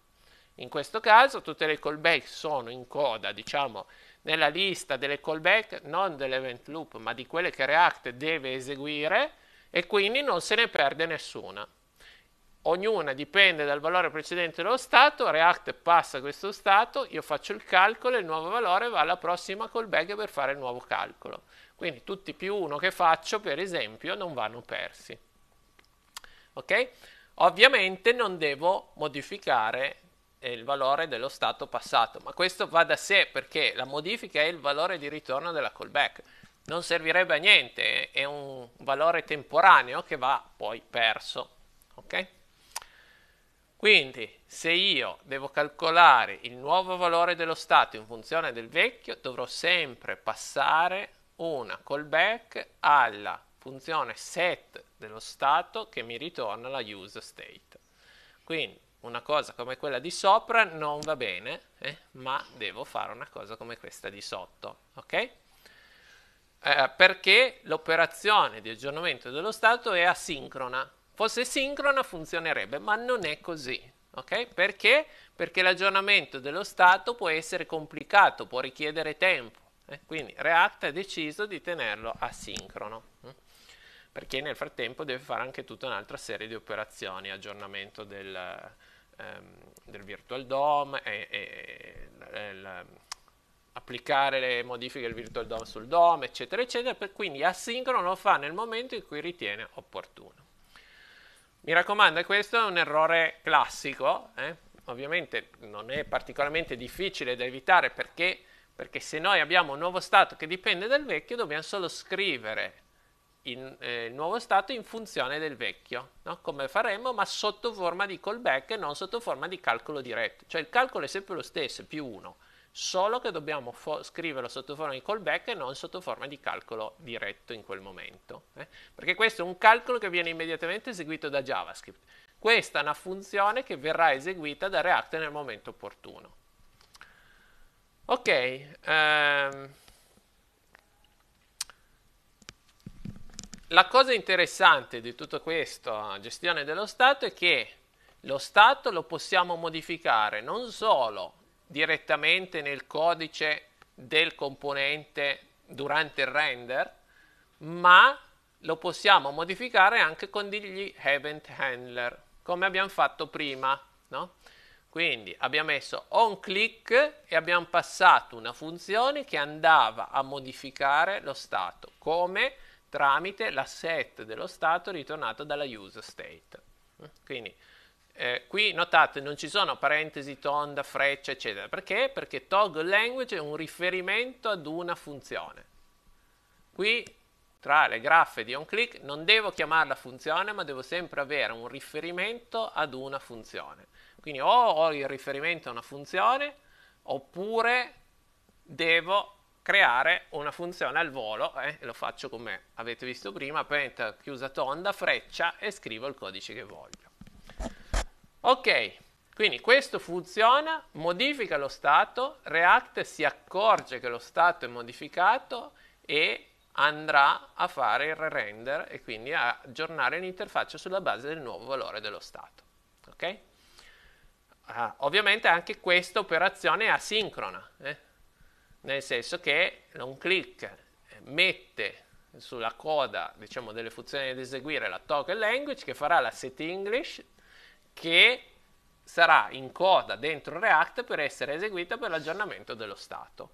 In questo caso tutte le callback sono in coda, diciamo, nella lista delle callback, non dell'event loop, ma di quelle che React deve eseguire e quindi non se ne perde nessuna. Ognuna dipende dal valore precedente dello stato, React passa questo stato, io faccio il calcolo e il nuovo valore va alla prossima callback per fare il nuovo calcolo. Quindi tutti più uno che faccio, per esempio, non vanno persi. Ok? Ovviamente non devo modificare eh, il valore dello stato passato, ma questo va da sé perché la modifica è il valore di ritorno della callback. Non servirebbe a niente, è un valore temporaneo che va poi perso. Ok? Quindi, se io devo calcolare il nuovo valore dello stato in funzione del vecchio, dovrò sempre passare una callback alla funzione set dello stato che mi ritorna la use state. Quindi una cosa come quella di sopra non va bene, eh, ma devo fare una cosa come questa di sotto, ok? Eh, perché l'operazione di aggiornamento dello stato è asincrona. Fosse sincrona funzionerebbe, ma non è così. Okay? Perché? Perché l'aggiornamento dello stato può essere complicato, può richiedere tempo eh, quindi React ha deciso di tenerlo asincrono, mm? perché nel frattempo deve fare anche tutta un'altra serie di operazioni, aggiornamento del, ehm, del virtual DOM, e, e, e, l, applicare le modifiche del virtual DOM sul DOM, eccetera, eccetera, quindi asincrono lo fa nel momento in cui ritiene opportuno. Mi raccomando, questo è un errore classico, eh? ovviamente non è particolarmente difficile da evitare perché perché se noi abbiamo un nuovo stato che dipende dal vecchio, dobbiamo solo scrivere in, eh, il nuovo stato in funzione del vecchio, no? come faremmo, ma sotto forma di callback e non sotto forma di calcolo diretto. Cioè il calcolo è sempre lo stesso, più 1, solo che dobbiamo fo- scriverlo sotto forma di callback e non sotto forma di calcolo diretto in quel momento. Eh? Perché questo è un calcolo che viene immediatamente eseguito da JavaScript. Questa è una funzione che verrà eseguita da React nel momento opportuno. Ok. Ehm... La cosa interessante di tutto questo, eh, gestione dello Stato è che lo Stato lo possiamo modificare non solo direttamente nel codice del componente durante il render, ma lo possiamo modificare anche con degli event handler, come abbiamo fatto prima, no? Quindi abbiamo messo on click e abbiamo passato una funzione che andava a modificare lo stato, come tramite la set dello stato ritornato dalla user state. Quindi eh, qui notate non ci sono parentesi, tonda, freccia, eccetera. Perché? Perché toggle language è un riferimento ad una funzione. Qui tra le graffe di onClick non devo chiamarla funzione, ma devo sempre avere un riferimento ad una funzione. Quindi o ho il riferimento a una funzione oppure devo creare una funzione al volo eh, e lo faccio come avete visto prima, penta, chiusa tonda, freccia e scrivo il codice che voglio. Ok, quindi questo funziona, modifica lo stato, React si accorge che lo stato è modificato e andrà a fare il re-render e quindi a aggiornare l'interfaccia sulla base del nuovo valore dello stato. Ok? Ah, ovviamente anche questa operazione è asincrona, eh? nel senso che un click eh, mette sulla coda diciamo, delle funzioni da eseguire la toggle language che farà la set English che sarà in coda dentro React per essere eseguita per l'aggiornamento dello stato.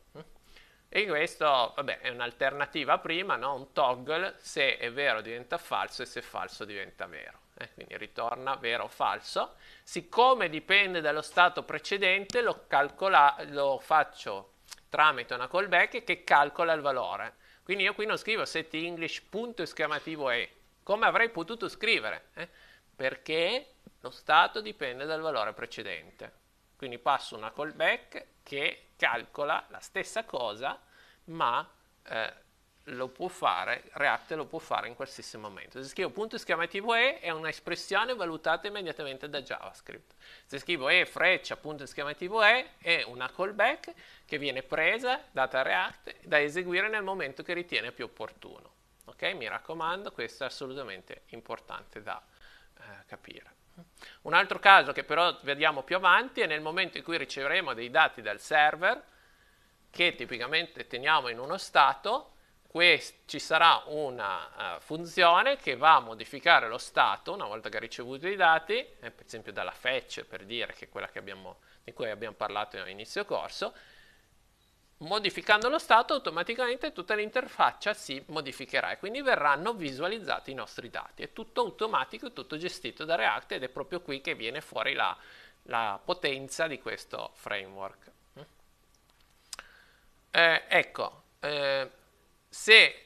E questo, vabbè, è un'alternativa prima, no? un toggle, se è vero diventa falso e se è falso diventa vero eh, quindi ritorna vero o falso, siccome dipende dallo stato precedente lo, calcola, lo faccio tramite una callback che calcola il valore. Quindi io qui non scrivo set English punto esclamativo e, come avrei potuto scrivere, eh? perché lo stato dipende dal valore precedente. Quindi passo una callback che calcola la stessa cosa ma eh, lo può fare, React lo può fare in qualsiasi momento. Se scrivo punto esclamativo e è un'espressione valutata immediatamente da JavaScript. Se scrivo e freccia punto esclamativo e è una callback che viene presa, data React, da eseguire nel momento che ritiene più opportuno. Ok? Mi raccomando, questo è assolutamente importante da eh, capire. Un altro caso che però vediamo più avanti è nel momento in cui riceveremo dei dati dal server che tipicamente teniamo in uno stato ci sarà una uh, funzione che va a modificare lo stato una volta che ha ricevuto i dati, eh, per esempio dalla fetch per dire che è quella che abbiamo, di cui abbiamo parlato all'inizio corso, modificando lo stato automaticamente tutta l'interfaccia si modificherà e quindi verranno visualizzati i nostri dati. È tutto automatico, tutto gestito da React ed è proprio qui che viene fuori la, la potenza di questo framework. Eh, ecco, eh, se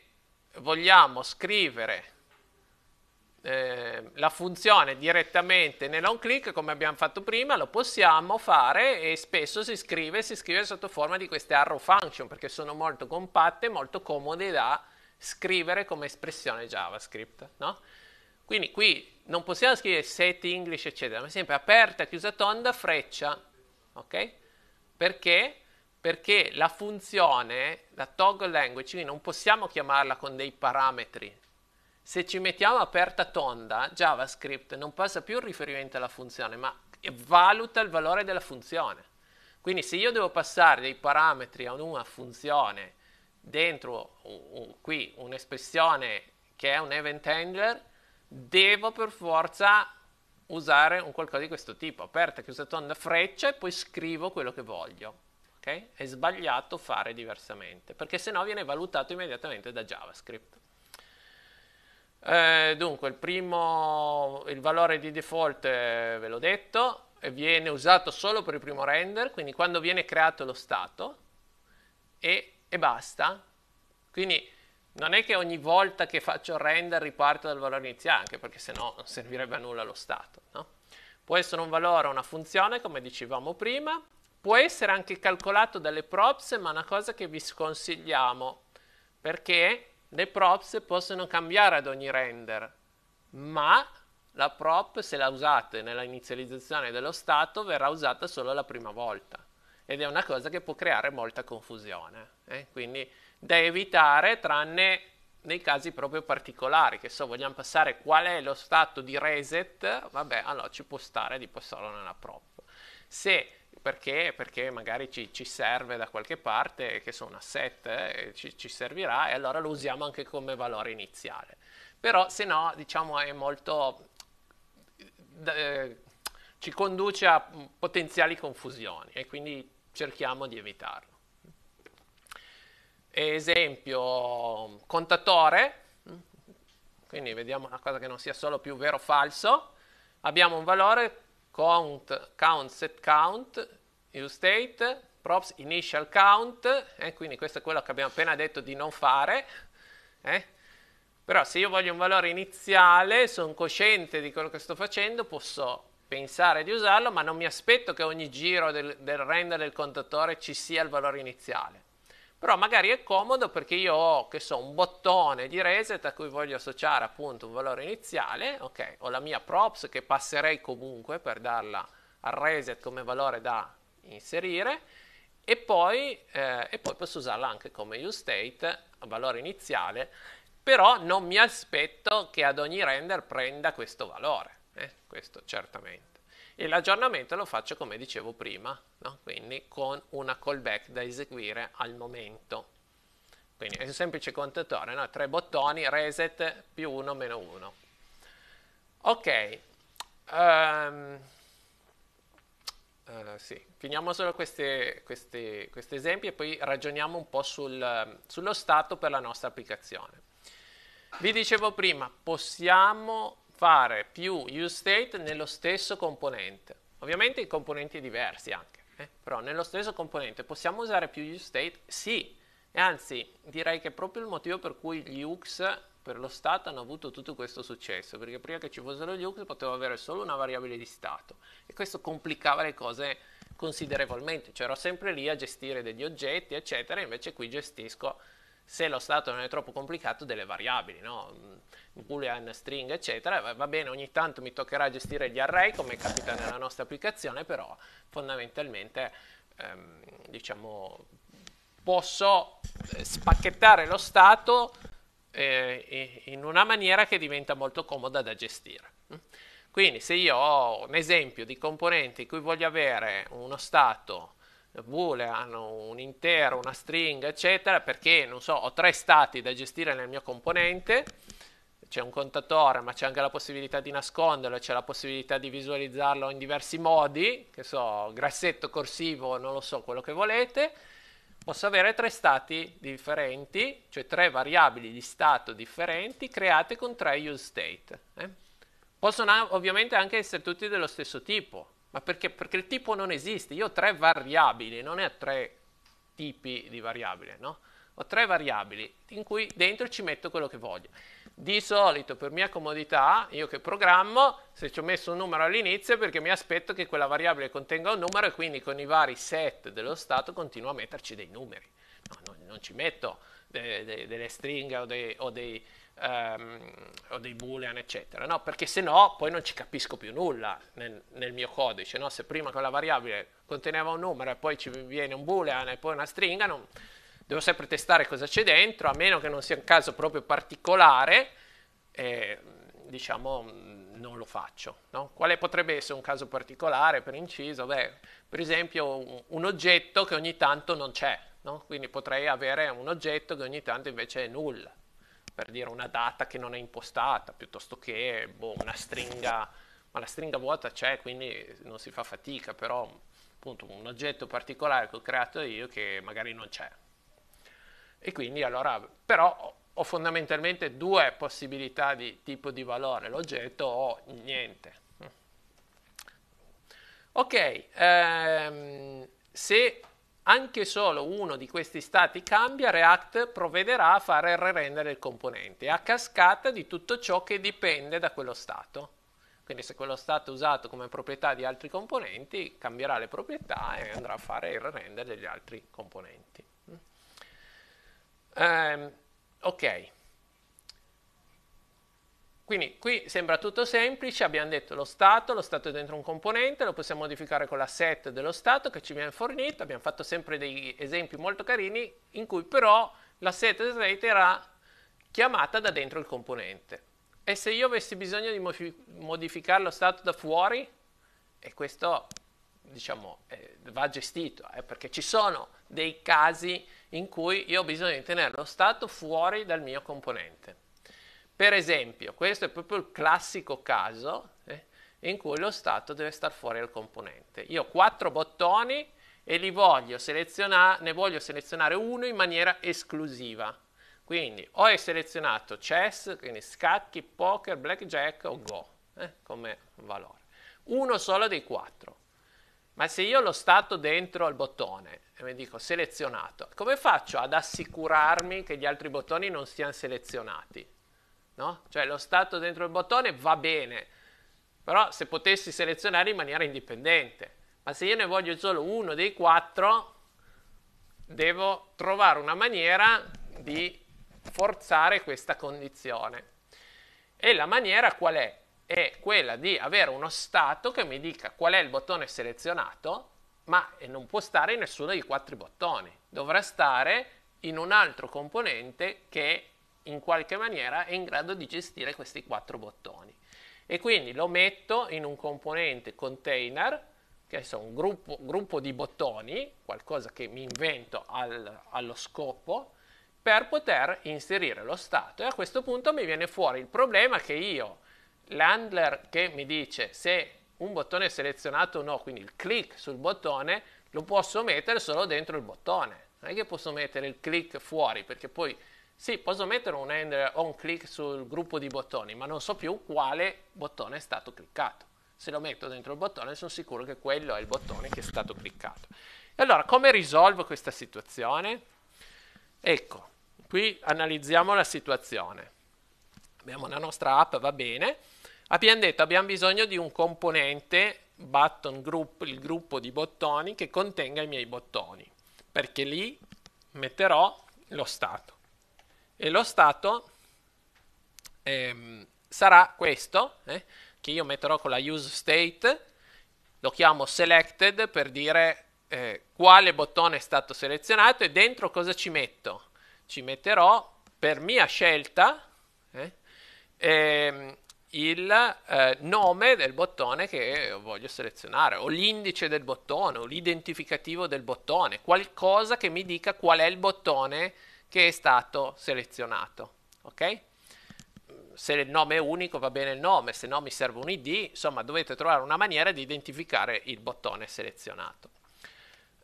vogliamo scrivere eh, la funzione direttamente nell'on click come abbiamo fatto prima lo possiamo fare e spesso si scrive si scrive sotto forma di queste arrow function perché sono molto compatte molto comode da scrivere come espressione javascript no? quindi qui non possiamo scrivere set english eccetera ma sempre aperta chiusa tonda freccia ok perché perché la funzione, la toggle language, quindi non possiamo chiamarla con dei parametri. Se ci mettiamo aperta tonda, JavaScript non passa più il riferimento alla funzione, ma valuta il valore della funzione. Quindi se io devo passare dei parametri a una funzione dentro un, un, qui un'espressione che è un event handler, devo per forza usare un qualcosa di questo tipo, aperta, chiusa, tonda, freccia e poi scrivo quello che voglio. Okay? È sbagliato fare diversamente, perché sennò viene valutato immediatamente da JavaScript. Eh, dunque, il primo, il valore di default, eh, ve l'ho detto, viene usato solo per il primo render, quindi quando viene creato lo stato, e, e basta. Quindi non è che ogni volta che faccio render riparto dal valore iniziale, anche perché sennò non servirebbe a nulla lo stato, no? Può essere un valore o una funzione, come dicevamo prima, può essere anche calcolato dalle props, ma è una cosa che vi sconsigliamo, perché le props possono cambiare ad ogni render, ma la prop, se la usate nella inizializzazione dello stato, verrà usata solo la prima volta. Ed è una cosa che può creare molta confusione. Eh? Quindi da evitare, tranne nei casi proprio particolari, che so, vogliamo passare qual è lo stato di reset, vabbè, allora ci può stare di passarlo nella prop. Se perché? Perché magari ci, ci, serve da qualche parte, che sono asset, eh, ci, ci, servirà e allora lo usiamo anche come valore iniziale. Però se no, diciamo, è molto... Eh, ci conduce a potenziali confusioni e quindi cerchiamo di evitarlo. Esempio, contatore, quindi vediamo una cosa che non sia solo più vero o falso, abbiamo un valore count, count set count, useState, props initial count, eh, quindi questo è quello che abbiamo appena detto di non fare, eh? però se io voglio un valore iniziale, sono cosciente di quello che sto facendo, posso pensare di usarlo, ma non mi aspetto che ogni giro del, del render del contatore ci sia il valore iniziale. Però magari è comodo perché io ho, che so, un bottone di reset a cui voglio associare appunto un valore iniziale, ok, ho la mia props che passerei comunque per darla al reset come valore da inserire e poi, eh, e poi posso usarla anche come useState, a valore iniziale, però non mi aspetto che ad ogni render prenda questo valore, eh? questo certamente e l'aggiornamento lo faccio come dicevo prima, no? quindi con una callback da eseguire al momento. Quindi è un semplice contatore, no? tre bottoni, reset più 1 meno 1. Ok, um, uh, sì. finiamo solo questi, questi, questi, esempi e poi ragioniamo un po' sul, sullo stato per la nostra applicazione. Vi dicevo prima, possiamo fare più useState nello stesso componente. Ovviamente in componenti diversi anche, eh? però nello stesso componente possiamo usare più useState? Sì, e anzi direi che è proprio il motivo per cui gli UX per lo stato hanno avuto tutto questo successo, perché prima che ci fossero gli UX potevo avere solo una variabile di stato e questo complicava le cose considerevolmente, cioè ero sempre lì a gestire degli oggetti eccetera, invece qui gestisco se lo stato non è troppo complicato, delle variabili, no? Mm, boolean, string, eccetera. Va bene, ogni tanto mi toccherà gestire gli array, come capita nella nostra applicazione, però fondamentalmente, ehm, diciamo, posso eh, spacchettare lo stato eh, in una maniera che diventa molto comoda da gestire. Mm? Quindi se io ho un esempio di componenti in cui voglio avere uno stato vuole, hanno un intero, una stringa, eccetera, perché, non so, ho tre stati da gestire nel mio componente, c'è un contatore, ma c'è anche la possibilità di nasconderlo, c'è la possibilità di visualizzarlo in diversi modi, che so, grassetto, corsivo, non lo so, quello che volete, posso avere tre stati differenti, cioè tre variabili di stato differenti create con tre use state. Eh? Possono ovviamente anche essere tutti dello stesso tipo, ma perché? Perché il tipo non esiste. Io ho tre variabili, non è tre tipi di variabile, no? Ho tre variabili in cui dentro ci metto quello che voglio. Di solito, per mia comodità, io che programmo, se ci ho messo un numero all'inizio è perché mi aspetto che quella variabile contenga un numero e quindi con i vari set dello stato continuo a metterci dei numeri. No, non, non ci metto de, eh, de, delle stringhe o dei, o dei ehm, o dei boolean, eccetera, no? Perché se no poi non ci capisco più nulla nel, nel mio codice, no? Se prima quella variabile conteneva un numero e poi ci viene un boolean e poi una stringa, non... devo sempre testare cosa c'è dentro, a meno che non sia un caso proprio particolare, eh, diciamo non lo faccio. No? Quale potrebbe essere un caso particolare per inciso? Beh, per esempio un, un oggetto che ogni tanto non c'è, no? quindi potrei avere un oggetto che ogni tanto invece è nulla per dire una data che non è impostata, piuttosto che boh, una stringa, ma la stringa vuota c'è, quindi non si fa fatica, però appunto un oggetto particolare che ho creato io che magari non c'è. E quindi allora, però ho fondamentalmente due possibilità di tipo di valore, l'oggetto o niente. Ok, ehm, se anche solo uno di questi stati cambia, React provvederà a fare il re-render del componente a cascata di tutto ciò che dipende da quello stato. Quindi se quello stato è usato come proprietà di altri componenti, cambierà le proprietà e andrà a fare il re-render degli altri componenti. Um, ok. Quindi qui sembra tutto semplice, abbiamo detto lo stato, lo stato è dentro un componente, lo possiamo modificare con l'asset dello stato che ci viene fornito, abbiamo fatto sempre degli esempi molto carini in cui però l'asset state era chiamata da dentro il componente. E se io avessi bisogno di modificare lo stato da fuori, e questo diciamo eh, va gestito, eh, perché ci sono dei casi in cui io ho bisogno di tenere lo stato fuori dal mio componente. Per esempio, questo è proprio il classico caso eh, in cui lo stato deve stare fuori dal componente. Io ho quattro bottoni e voglio ne voglio selezionare uno in maniera esclusiva. Quindi o è selezionato chess, quindi scacchi, poker, blackjack o go eh, come valore. Uno solo dei quattro. Ma se io lo stato dentro al bottone e mi dico selezionato, come faccio ad assicurarmi che gli altri bottoni non siano selezionati? no? Cioè lo stato dentro il bottone va bene, però se potessi selezionare in maniera indipendente. Ma se io ne voglio solo uno dei quattro, devo trovare una maniera di forzare questa condizione. E la maniera qual è? È quella di avere uno stato che mi dica qual è il bottone selezionato, ma non può stare in nessuno dei quattro bottoni, dovrà stare in un altro componente che in qualche maniera è in grado di gestire questi quattro bottoni. E quindi lo metto in un componente container, che è un gruppo, gruppo di bottoni, qualcosa che mi invento al, allo scopo, per poter inserire lo stato. E a questo punto mi viene fuori il problema che io, l'handler che mi dice se un bottone è selezionato o no, quindi il click sul bottone, lo posso mettere solo dentro il bottone. Non è che posso mettere il click fuori, perché poi sì, posso mettere un handler o un click sul gruppo di bottoni, ma non so più quale bottone è stato cliccato. Se lo metto dentro il bottone sono sicuro che quello è il bottone che è stato cliccato. E allora, come risolvo questa situazione? Ecco, qui analizziamo la situazione. Abbiamo la nostra app, va bene. Abbiamo detto abbiamo bisogno di un componente button group, il gruppo di bottoni che contenga i miei bottoni, perché lì metterò lo stato. E lo stato ehm, sarà questo, eh, che io metterò con la use state, lo chiamo selected per dire eh, quale bottone è stato selezionato e dentro cosa ci metto. Ci metterò per mia scelta eh, ehm, il eh, nome del bottone che voglio selezionare, o l'indice del bottone, o l'identificativo del bottone, qualcosa che mi dica qual è il bottone che che è stato selezionato. Okay? Se il nome è unico va bene il nome, se no mi serve un ID, insomma dovete trovare una maniera di identificare il bottone selezionato.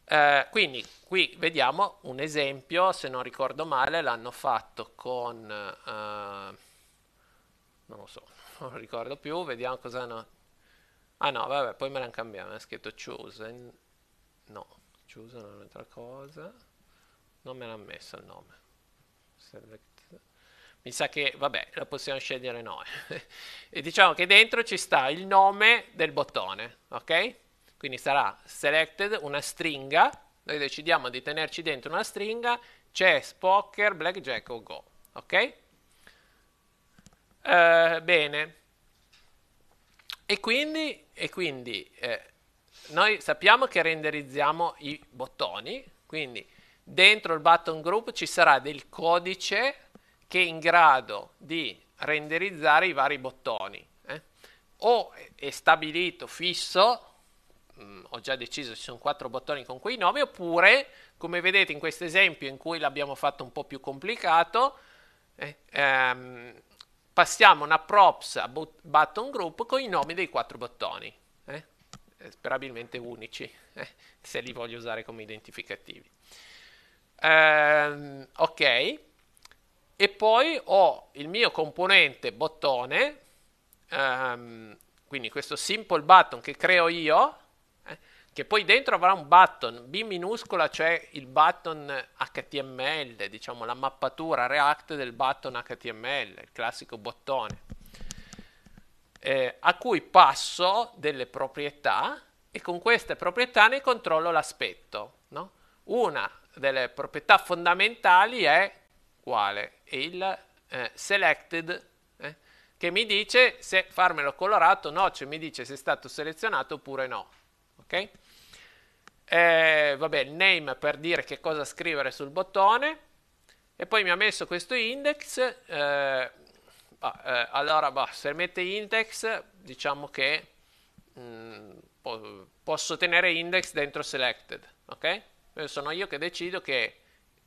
Eh, quindi qui vediamo un esempio, se non ricordo male l'hanno fatto con, eh, non lo so, (laughs) non ricordo più, vediamo cosa hanno... Ah no, vabbè, poi me l'hanno cambiato, ha scritto chosen, no, chosen è un'altra cosa non me l'ha messo il nome mi sa che vabbè la possiamo scegliere noi (laughs) e diciamo che dentro ci sta il nome del bottone ok quindi sarà selected una stringa noi decidiamo di tenerci dentro una stringa chess poker blackjack o go ok eh, bene e quindi, e quindi eh, noi sappiamo che renderizziamo i bottoni quindi dentro il button group ci sarà del codice che è in grado di renderizzare i vari bottoni. Eh? O è stabilito fisso, mh, mm, ho già deciso ci sono quattro bottoni con quei nomi, oppure, come vedete in questo esempio in cui l'abbiamo fatto un po' più complicato, eh, ehm, passiamo una props a button group con i nomi dei quattro bottoni, eh? sperabilmente unici, eh, se li voglio usare come identificativi. Ehm, ok. E poi ho il mio componente bottone, ehm, quindi questo simple button che creo io, eh, che poi dentro avrà un button B minuscola, cioè il button HTML, diciamo la mappatura React del button HTML, il classico bottone, eh, a cui passo delle proprietà e con queste proprietà ne controllo l'aspetto. No? Una delle proprietà fondamentali è quale? Il eh, selected eh, che mi dice se farmelo colorato o no, cioè mi dice se è stato selezionato oppure no. Ok? Eh, vabbè, il name per dire che cosa scrivere sul bottone e poi mi ha messo questo index. Eh, bah, eh, allora, bah, se mette index, diciamo che mh, mm, po- posso tenere index dentro selected, ok? Eh, sono io che decido che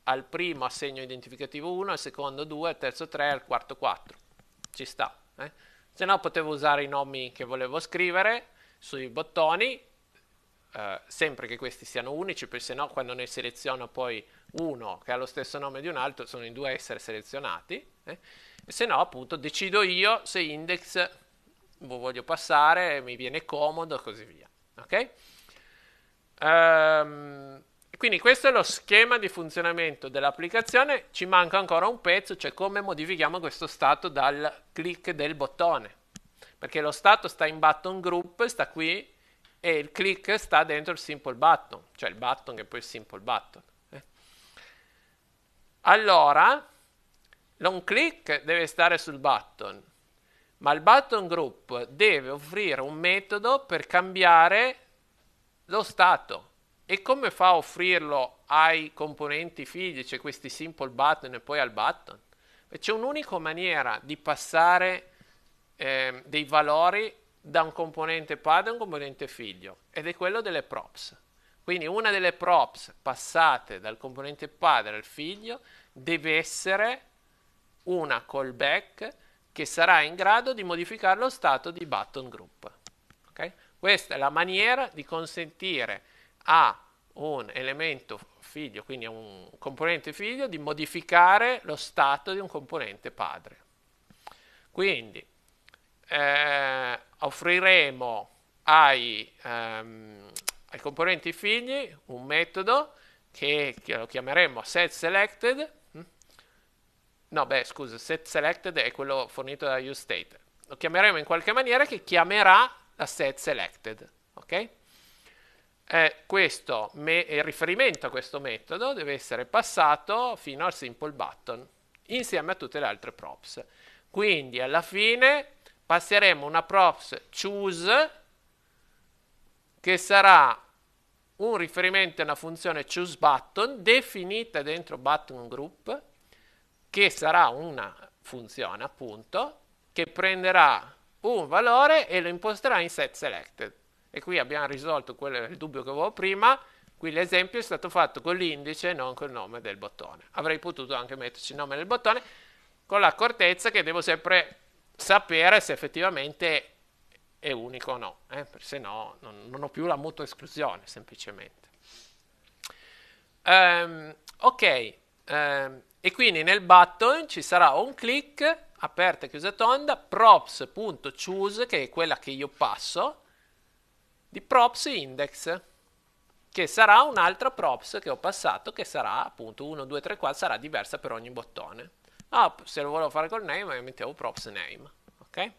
al primo assegno identificativo 1, al secondo 2, al terzo 3, al quarto 4. Ci sta. Eh? Se no potevo usare i nomi che volevo scrivere sui bottoni, eh, sempre che questi siano unici, perché se no quando ne seleziono poi uno che ha lo stesso nome di un altro, sono i due a essere selezionati. Eh? E se no appunto decido io se index voglio passare, mi viene comodo e così via. Ok? Um, quindi questo è lo schema di funzionamento dell'applicazione, ci manca ancora un pezzo, cioè come modifichiamo questo stato dal click del bottone, perché lo stato sta in button group, sta qui, e il click sta dentro il simple button, cioè il button che poi è il simple button. Eh. Allora, l'on click deve stare sul button, ma il button group deve offrire un metodo per cambiare lo stato e come fa a offrirlo ai componenti figli, cioè questi simple button e poi al button? C'è un'unica maniera di passare eh, dei valori da un componente padre a un componente figlio ed è quello delle props. Quindi una delle props passate dal componente padre al figlio deve essere una callback che sarà in grado di modificare lo stato di button group. Okay? Questa è la maniera di consentire a un elemento figlio, quindi a un componente figlio, di modificare lo stato di un componente padre. Quindi eh, offriremo ai, ehm, ai, componenti figli un metodo che, che lo chiameremo setSelected, mm? no beh scusa, setSelected è quello fornito da useState, lo chiameremo in qualche maniera che chiamerà la setSelected, ok? eh, questo me- il riferimento a questo metodo deve essere passato fino al simple button insieme a tutte le altre props. Quindi alla fine passeremo una props choose che sarà un riferimento a una funzione choose button definita dentro button group che sarà una funzione appunto che prenderà un valore e lo imposterà in set selected e qui abbiamo risolto quello, il dubbio che avevo prima, qui l'esempio è stato fatto con l'indice e non col nome del bottone. Avrei potuto anche metterci il nome del bottone con l'accortezza che devo sempre sapere se effettivamente è unico o no, eh? se no non, non, ho più la mutua esclusione semplicemente. Um, ok, um, e quindi nel button ci sarà un click, aperta e chiusa tonda, props.choose che è quella che io passo, di props index che sarà un'altra props che ho passato che sarà appunto 1, 2, 3, 4 sarà diversa per ogni bottone ah, se lo volevo fare col name mettevo props name ok?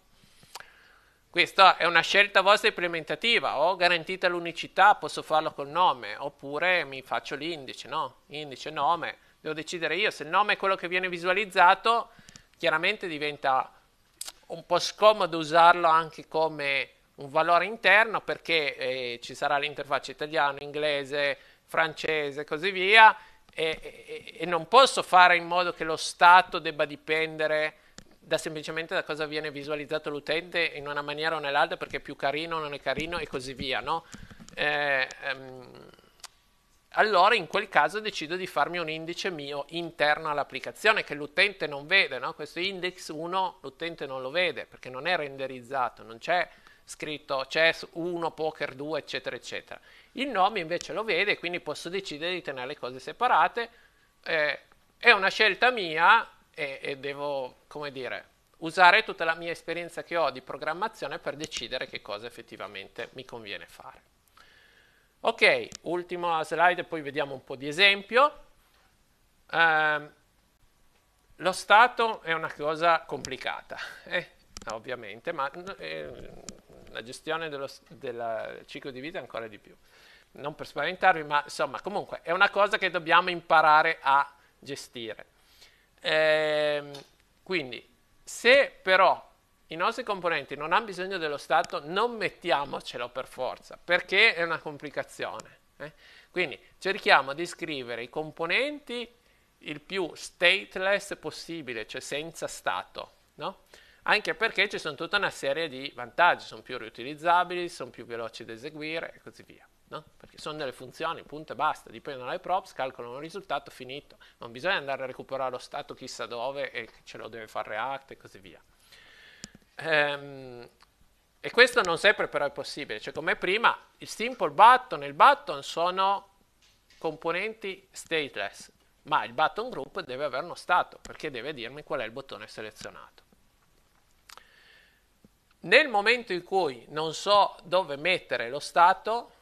Questa è una scelta vostra implementativa, ho garantita l'unicità, posso farlo col nome, oppure mi faccio l'indice, no? Indice, nome, devo decidere io. Se il nome è quello che viene visualizzato, chiaramente diventa un po' scomodo usarlo anche come un valore interno perché eh, ci sarà l'interfaccia italiano, inglese, francese e così via e, e, e, non posso fare in modo che lo Stato debba dipendere da semplicemente da cosa viene visualizzato l'utente in una maniera o nell'altra perché è più carino, non è carino e così via, no? eh, ehm, allora in quel caso decido di farmi un indice mio interno all'applicazione che l'utente non vede, no? questo index 1 l'utente non lo vede perché non è renderizzato, non c'è scritto CES 1, Poker 2, eccetera, eccetera. Il nome invece lo vede, quindi posso decidere di tenere le cose separate. Eh, è una scelta mia e, e devo, come dire, usare tutta la mia esperienza che ho di programmazione per decidere che cosa effettivamente mi conviene fare. Ok, ultima slide, poi vediamo un po' di esempio. Eh, lo stato è una cosa complicata, eh, ovviamente, ma eh, la gestione del ciclo di vita ancora di più. Non per spaventarvi, ma insomma, comunque è una cosa che dobbiamo imparare a gestire. Ehm, quindi, se però i nostri componenti non hanno bisogno dello Stato, non mettiamocelo per forza, perché è una complicazione. Eh? Quindi cerchiamo di scrivere i componenti il più stateless possibile, cioè senza Stato, no? anche perché ci sono tutta una serie di vantaggi, sono più riutilizzabili, sono più veloci da eseguire e così via. No? Perché sono delle funzioni, punto e basta, dipendono dai props, calcolano il risultato, finito. Non bisogna andare a recuperare lo stato chissà dove e ce lo deve fare React e così via. Ehm, e questo non sempre però è possibile, cioè come prima il simple button e il button sono componenti stateless, ma il button group deve avere uno stato, perché deve dirmi qual è il bottone selezionato. Nel momento in cui non so dove mettere lo stato,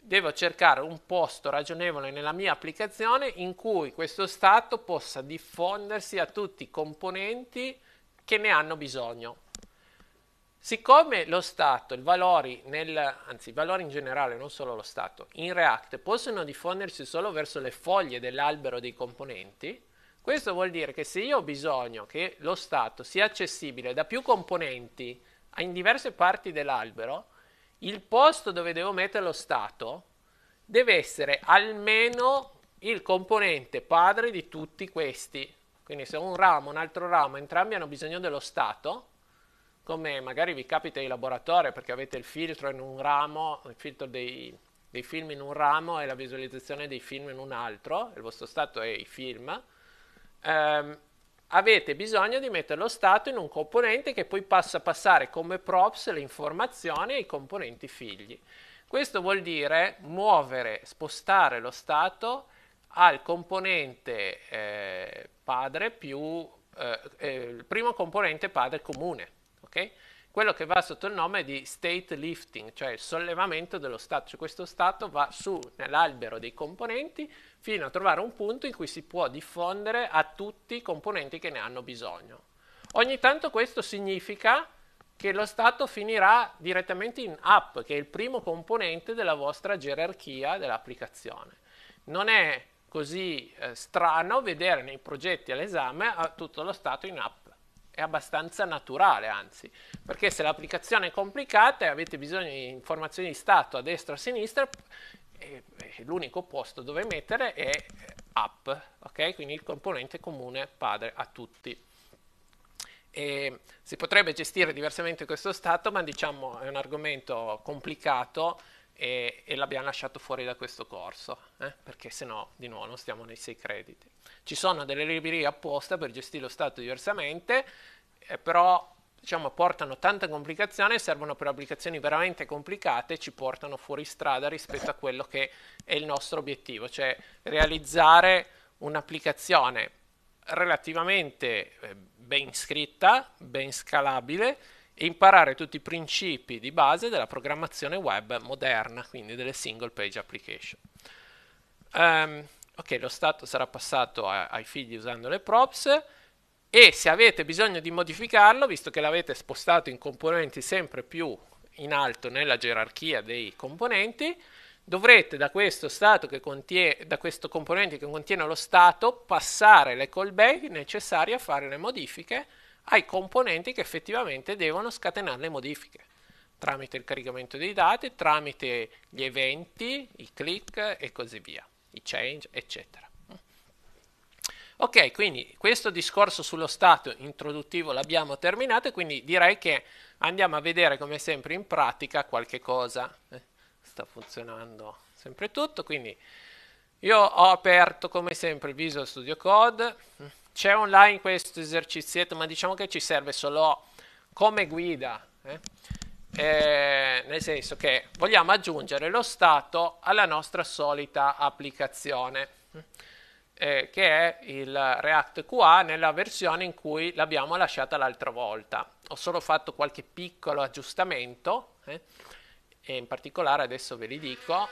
devo cercare un posto ragionevole nella mia applicazione in cui questo stato possa diffondersi a tutti i componenti che ne hanno bisogno. Siccome lo stato, i valori, nel, anzi i valori in generale, non solo lo stato, in React possono diffondersi solo verso le foglie dell'albero dei componenti, questo vuol dire che se io ho bisogno che lo stato sia accessibile da più componenti in diverse parti dell'albero, il posto dove devo mettere lo stato deve essere almeno il componente padre di tutti questi. Quindi se un ramo, un altro ramo, entrambi hanno bisogno dello stato, come magari vi capita in laboratorio perché avete il filtro in un ramo, il filtro dei, dei film in un ramo e la visualizzazione dei film in un altro, il vostro stato è i film. Um, avete bisogno di mettere lo stato in un componente che poi passa a passare come props le informazioni ai componenti figli. Questo vuol dire muovere, spostare lo stato al componente eh, padre più eh, eh, il primo componente padre comune, okay? quello che va sotto il nome di state lifting, cioè il sollevamento dello Stato, cioè questo Stato va su nell'albero dei componenti fino a trovare un punto in cui si può diffondere a tutti i componenti che ne hanno bisogno. Ogni tanto questo significa che lo Stato finirà direttamente in app, che è il primo componente della vostra gerarchia dell'applicazione. Non è così eh, strano vedere nei progetti all'esame eh, tutto lo Stato in app è abbastanza naturale, anzi, perché se l'applicazione è complicata e avete bisogno di informazioni di stato a destra o a sinistra, l'unico posto dove mettere è eh, app, ok? Quindi il componente comune padre a tutti. E si potrebbe gestire diversamente questo stato, ma diciamo è un argomento complicato e, e l'abbiamo lasciato fuori da questo corso, eh? perché se no di nuovo non stiamo nei sei crediti. Ci sono delle librerie apposta per gestire lo stato diversamente, eh, però diciamo, portano tanta complicazione, servono per applicazioni veramente complicate, ci portano fuori strada rispetto a quello che è il nostro obiettivo, cioè realizzare un'applicazione relativamente eh, ben scritta, ben scalabile, e imparare tutti i principi di base della programmazione web moderna, quindi delle single page application. Um, ok, lo stato sarà passato a, ai figli usando le props e se avete bisogno di modificarlo, visto che l'avete spostato in componenti sempre più in alto nella gerarchia dei componenti, dovrete da questo, contiene, da questo componente che contiene lo stato passare le callback necessarie a fare le modifiche ai componenti che effettivamente devono scatenare le modifiche tramite il caricamento dei dati, tramite gli eventi, i click e così via, i change, eccetera. Ok, quindi questo discorso sullo stato introduttivo l'abbiamo terminato quindi direi che andiamo a vedere come sempre in pratica qualche cosa. Eh, sta funzionando sempre tutto, quindi io ho aperto come sempre Visual Studio Code mm. C'è online questo esercizio, ma diciamo che ci serve solo come guida. Eh? Eh, nel senso che vogliamo aggiungere lo stato alla nostra solita applicazione, eh, che è il React QA nella versione in cui l'abbiamo lasciata l'altra volta. Ho solo fatto qualche piccolo aggiustamento, eh, e in particolare adesso ve li dico.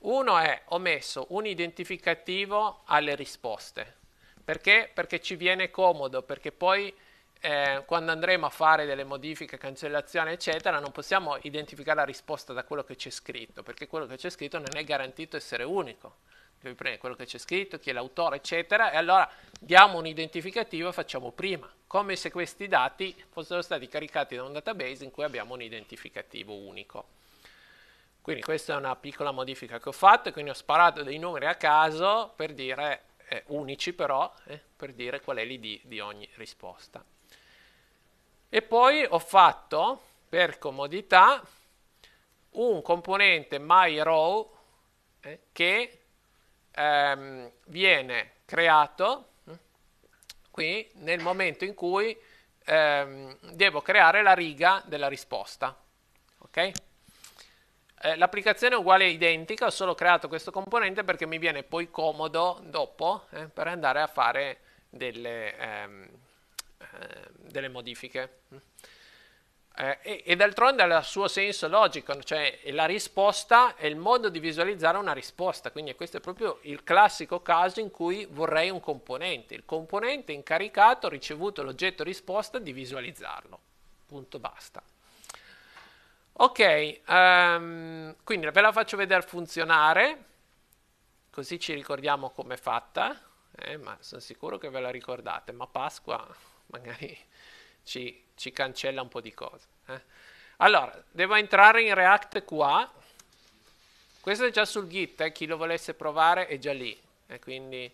Uno è ho messo un identificativo alle risposte, perché? Perché ci viene comodo, perché poi eh, quando andremo a fare delle modifiche, cancellazioni, eccetera, non possiamo identificare la risposta da quello che c'è scritto, perché quello che c'è scritto non è garantito essere unico. Devi prendere quello che c'è scritto, chi è l'autore, eccetera, e allora diamo un identificativo e facciamo prima, come se questi dati fossero stati caricati da un database in cui abbiamo un identificativo unico. Quindi questa è una piccola modifica che ho fatto, quindi ho sparato dei numeri a caso per dire eh, unici però eh, per dire qual è l'id di ogni risposta. E poi ho fatto per comodità un componente myRow eh, che ehm, viene creato eh, qui nel momento in cui ehm, devo creare la riga della risposta. Okay? eh, l'applicazione è uguale identica, ho solo creato questo componente perché mi viene poi comodo dopo eh, per andare a fare delle, ehm, eh, delle modifiche. Eh, e, e d'altronde ha il suo senso logico, cioè la risposta è il modo di visualizzare una risposta, quindi questo è proprio il classico caso in cui vorrei un componente. Il componente incaricato, ricevuto l'oggetto risposta, di visualizzarlo. Punto basta. Ok, um, quindi ve la faccio vedere funzionare, così ci ricordiamo com'è fatta. Eh, ma sono sicuro che ve la ricordate, ma Pasqua magari (laughs) ci, ci cancella un po' di cose. Eh. Allora, devo entrare in React qua. Questo è già sul Git, eh, chi lo volesse provare è già lì. E quindi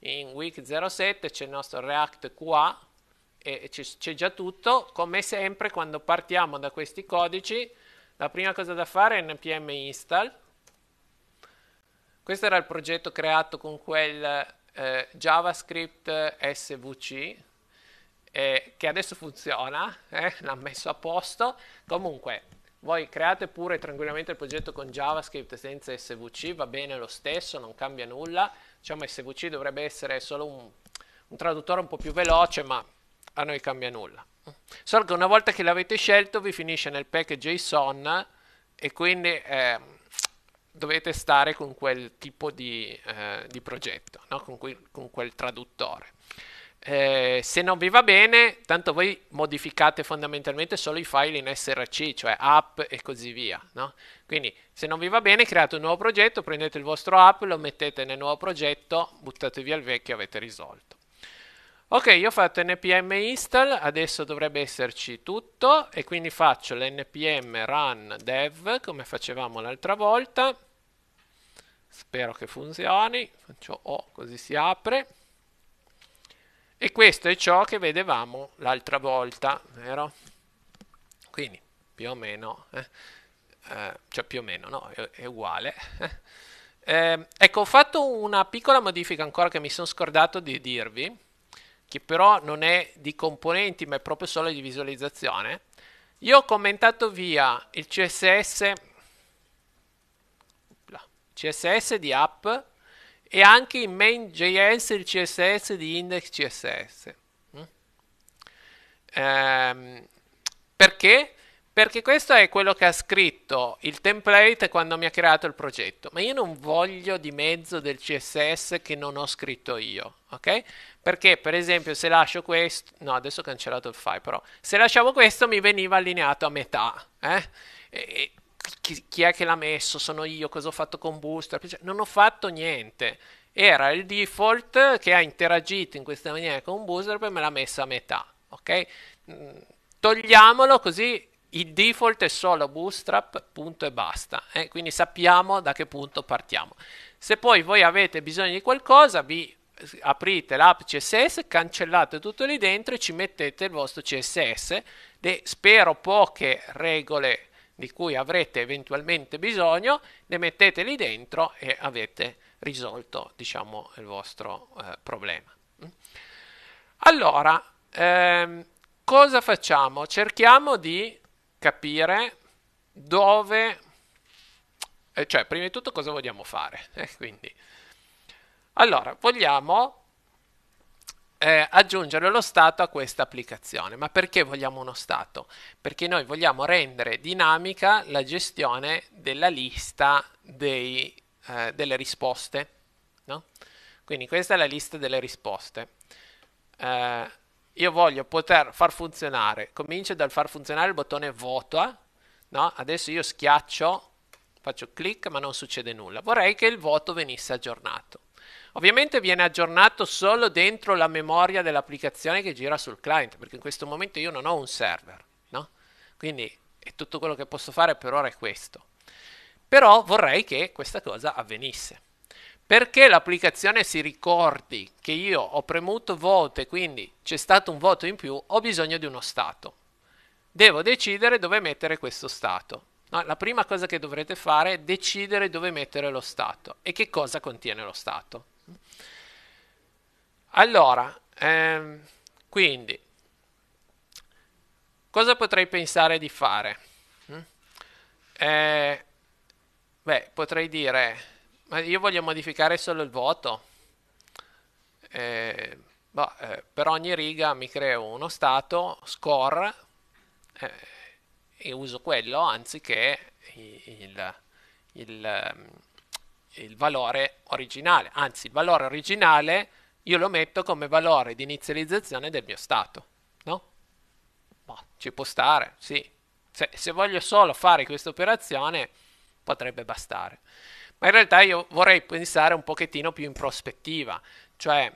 in week 07 c'è il nostro React qua e c'è, c'è già tutto. Come sempre, quando partiamo da questi codici la prima cosa da fare è npm install. Questo era il progetto creato con quel eh, JavaScript SVC eh, che adesso funziona, eh, l'ha messo a posto. Comunque, voi create pure tranquillamente il progetto con JavaScript senza SVC, va bene lo stesso, non cambia nulla. Diciamo SVC dovrebbe essere solo un, un traduttore un po' più veloce, ma a noi cambia nulla. Solo che una volta che l'avete scelto vi finisce nel package JSON e quindi eh, dovete stare con quel tipo di, eh, di progetto, no? con, que- con, quel traduttore. Eh, se non vi va bene, tanto voi modificate fondamentalmente solo i file in SRC, cioè app e così via. No? Quindi se non vi va bene, create un nuovo progetto, prendete il vostro app, lo mettete nel nuovo progetto, buttate via il vecchio e avete risolto. Ok, io ho fatto npm install, adesso dovrebbe esserci tutto e quindi faccio l'npm run dev come facevamo l'altra volta. Spero che funzioni, faccio O così si apre. E questo è ciò che vedevamo l'altra volta, vero? Quindi più o meno, eh, eh, cioè più o meno, no, è, è uguale. Eh, ecco, ho fatto una piccola modifica ancora che mi sono scordato di dirvi che però non è di componenti ma è proprio solo di visualizzazione, io ho commentato via il CSS, CSS di app e anche in main.js il CSS di index.css. Mm? Ehm, perché? Perché questo è quello che ha scritto il template quando mi ha creato il progetto, ma io non voglio di mezzo del CSS che non ho scritto io, ok? Perché per esempio se lascio questo, no adesso ho cancellato il file però, se lasciavo questo mi veniva allineato a metà. Eh? E, chi, chi, è che l'ha messo? Sono io, cosa ho fatto con Booster? Cioè, non ho fatto niente. Era il default che ha interagito in questa maniera con Booster e me l'ha messa a metà. Ok? Mm, togliamolo così il default è solo bootstrap, punto e basta. Eh? Quindi sappiamo da che punto partiamo. Se poi voi avete bisogno di qualcosa, vi aprite l'app CSS, cancellate tutto lì dentro e ci mettete il vostro CSS. Le spero poche regole di cui avrete eventualmente bisogno, le mettete lì dentro e avete risolto diciamo, il vostro eh, problema. Allora, ehm, cosa facciamo? Cerchiamo di capire dove, eh, cioè prima di tutto cosa vogliamo fare. Eh, quindi, allora, vogliamo eh, aggiungere lo stato a questa applicazione. Ma perché vogliamo uno stato? Perché noi vogliamo rendere dinamica la gestione della lista dei, eh, delle risposte. No? Quindi questa è la lista delle risposte. Eh, io voglio poter far funzionare, comincio dal far funzionare il bottone vota, no? adesso io schiaccio, faccio clic ma non succede nulla. Vorrei che il voto venisse aggiornato. Ovviamente viene aggiornato solo dentro la memoria dell'applicazione che gira sul client, perché in questo momento io non ho un server, no? Quindi tutto quello che posso fare per ora è questo. Però vorrei che questa cosa avvenisse. Perché l'applicazione si ricordi che io ho premuto voto e quindi c'è stato un voto in più, ho bisogno di uno stato. Devo decidere dove mettere questo stato. No, la prima cosa che dovrete fare è decidere dove mettere lo stato e che cosa contiene lo stato. Allora, ehm, quindi, cosa potrei pensare di fare? Mm? Eh, beh, potrei dire, ma io voglio modificare solo il voto. Eh, boh, eh, per ogni riga mi creo uno stato, score, eh, e uso quello anziché il, il, il ehm, il valore originale, anzi il valore originale io lo metto come valore di inizializzazione del mio stato, no? Ma ci può stare, sì. Se, se voglio solo fare questa operazione potrebbe bastare. Ma in realtà io vorrei pensare un pochettino più in prospettiva, cioè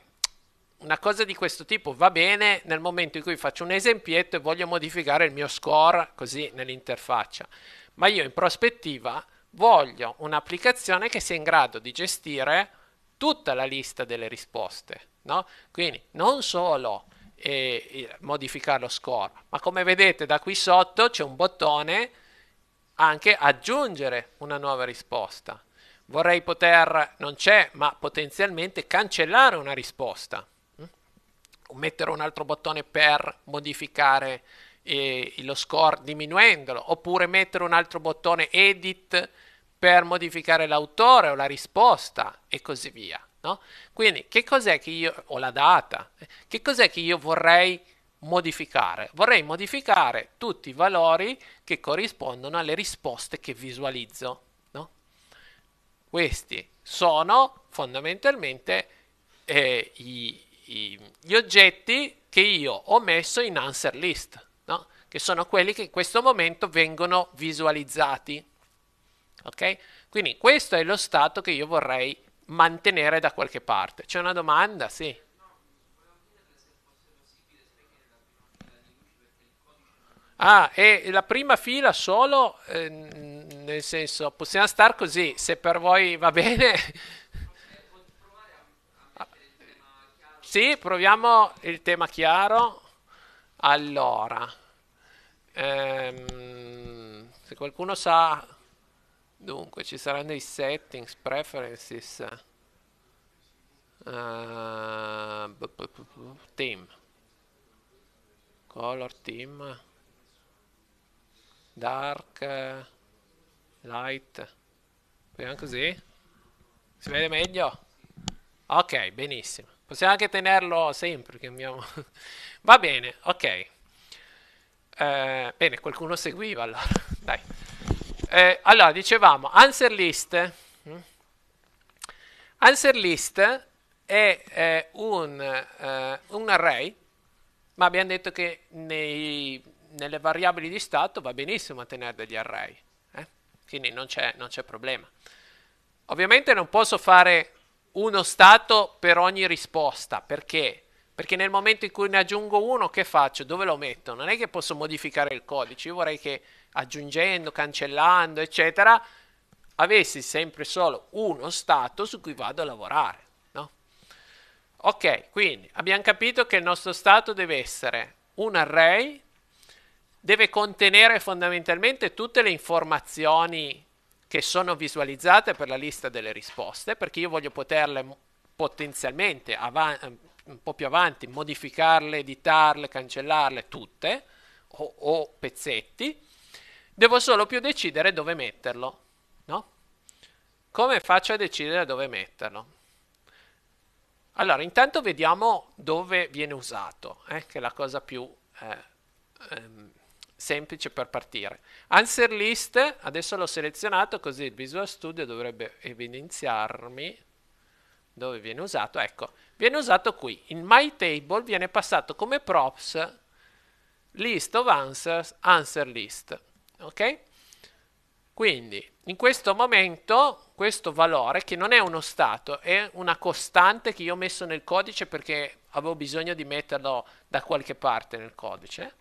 una cosa di questo tipo va bene nel momento in cui faccio un esempietto e voglio modificare il mio score così nell'interfaccia, ma io in prospettiva voglio un'applicazione che sia in grado di gestire tutta la lista delle risposte. No? Quindi non solo eh, modificare lo score, ma come vedete da qui sotto c'è un bottone anche aggiungere una nuova risposta. Vorrei poter, non c'è, ma potenzialmente cancellare una risposta, mm? mettere un altro bottone per modificare eh, lo score diminuendolo, oppure mettere un altro bottone edit per modificare l'autore o la risposta e così via. No? Quindi che cos'è che io, o la data, eh, che cos'è che io vorrei modificare? Vorrei modificare tutti i valori che corrispondono alle risposte che visualizzo. No? Questi sono fondamentalmente eh, i, i, gli oggetti che io ho messo in answer list che sono quelli che in questo momento vengono visualizzati. Ok? Quindi questo è lo stato che io vorrei mantenere da qualche parte. C'è una domanda? Sì. Ah, e la prima fila solo, eh, nel senso, possiamo star così, se per voi va bene. sì, proviamo il tema chiaro. Allora. Ehm, se qualcuno sa... Dunque, ci saranno i settings, preferences. Uh, team. Color team. Dark. Light. Proviamo così. Si vede meglio? Ok, benissimo. Possiamo anche tenerlo sempre. Abbiamo... (laughs) Va bene, ok. Eh, bene, qualcuno seguiva allora. (laughs) Dai. Eh, allora, dicevamo, answer list. Mm? Answer list è eh, un, un, array, ma abbiamo detto che nei, nelle variabili di stato va benissimo tenere degli array, eh? quindi non c'è, non c'è problema. Ovviamente non posso fare uno stato per ogni risposta, perché? Perché nel momento in cui ne aggiungo uno, che faccio? Dove lo metto? Non è che posso modificare il codice. Io vorrei che aggiungendo, cancellando, eccetera, avessi sempre solo uno stato su cui vado a lavorare. No? Ok, quindi abbiamo capito che il nostro stato deve essere un array, deve contenere fondamentalmente tutte le informazioni che sono visualizzate per la lista delle risposte, perché io voglio poterle potenzialmente avan- un po' più avanti, modificarle, editarle, cancellarle tutte o, o pezzetti, devo solo più decidere dove metterlo, no? Come faccio a decidere dove metterlo? Allora, intanto vediamo dove viene usato, eh, che è la cosa più eh, ehm, semplice per partire. Answer list, adesso l'ho selezionato così il Visual Studio dovrebbe evidenziarmi dove viene usato? Ecco, viene usato qui. In table viene passato come props list of answers, answer list. Ok? Quindi in questo momento questo valore, che non è uno stato, è una costante che io ho messo nel codice perché avevo bisogno di metterlo da qualche parte nel codice,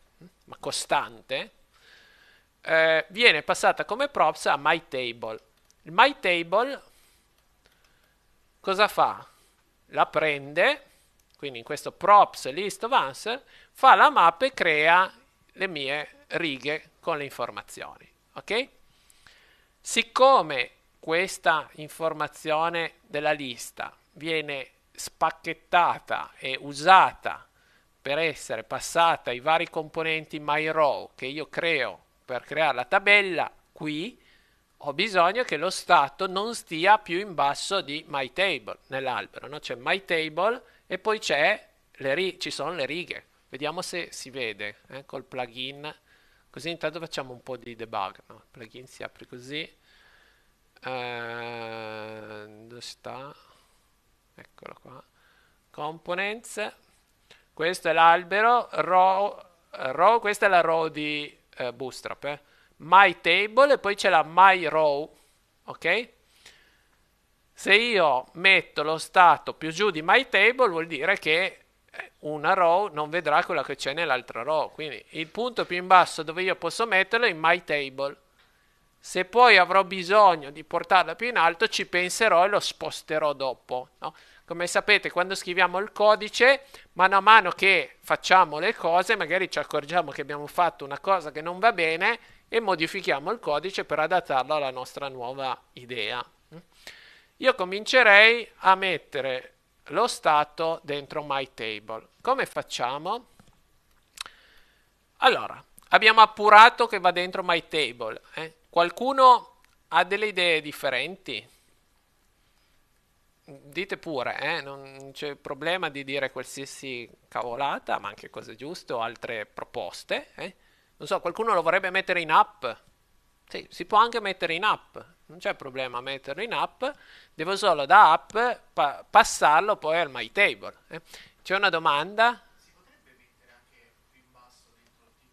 ma costante, eh, viene passata come props a myTable. Il myTable cosa fa? La prende, quindi in questo props list of answer, fa la mappa e crea le mie righe con le informazioni. Ok? Siccome questa informazione della lista viene spacchettata e usata per essere passata ai vari componenti myRow che io creo per creare la tabella qui ho bisogno che lo stato non stia più in basso di my table nell'albero, no? c'è my table e poi ri- ci sono le righe. Vediamo se si vede eh, col plugin, così intanto facciamo un po' di debug. No? Il plugin si apre così. Eh, dove sta? Eccolo qua. Components. Questo è l'albero, row, row questa è la row di eh, Bootstrap. Eh my table e poi c'è la my row, ok? Se io metto lo stato più giù di my table vuol dire che una row non vedrà quella che c'è nell'altra row, quindi il punto più in basso dove io posso metterlo è in my table. Se poi avrò bisogno di portarla più in alto ci penserò e lo sposterò dopo, no? Come sapete, quando scriviamo il codice, mano a mano che facciamo le cose, magari ci accorgiamo che abbiamo fatto una cosa che non va bene e modifichiamo il codice per adattarlo alla nostra nuova idea. Io comincerei a mettere lo stato dentro MyTable. Come facciamo? Allora, abbiamo appurato che va dentro MyTable. Eh? Qualcuno ha delle idee differenti? Dite pure, eh? non c'è problema di dire qualsiasi cavolata, ma anche cose giuste o altre proposte. Eh? Non so, qualcuno lo vorrebbe mettere in app? Sì, si può anche mettere in app, non c'è problema a metterlo in app, devo solo da app pa- passarlo poi al my table. Eh. C'è una domanda? Si potrebbe mettere anche più in basso dentro il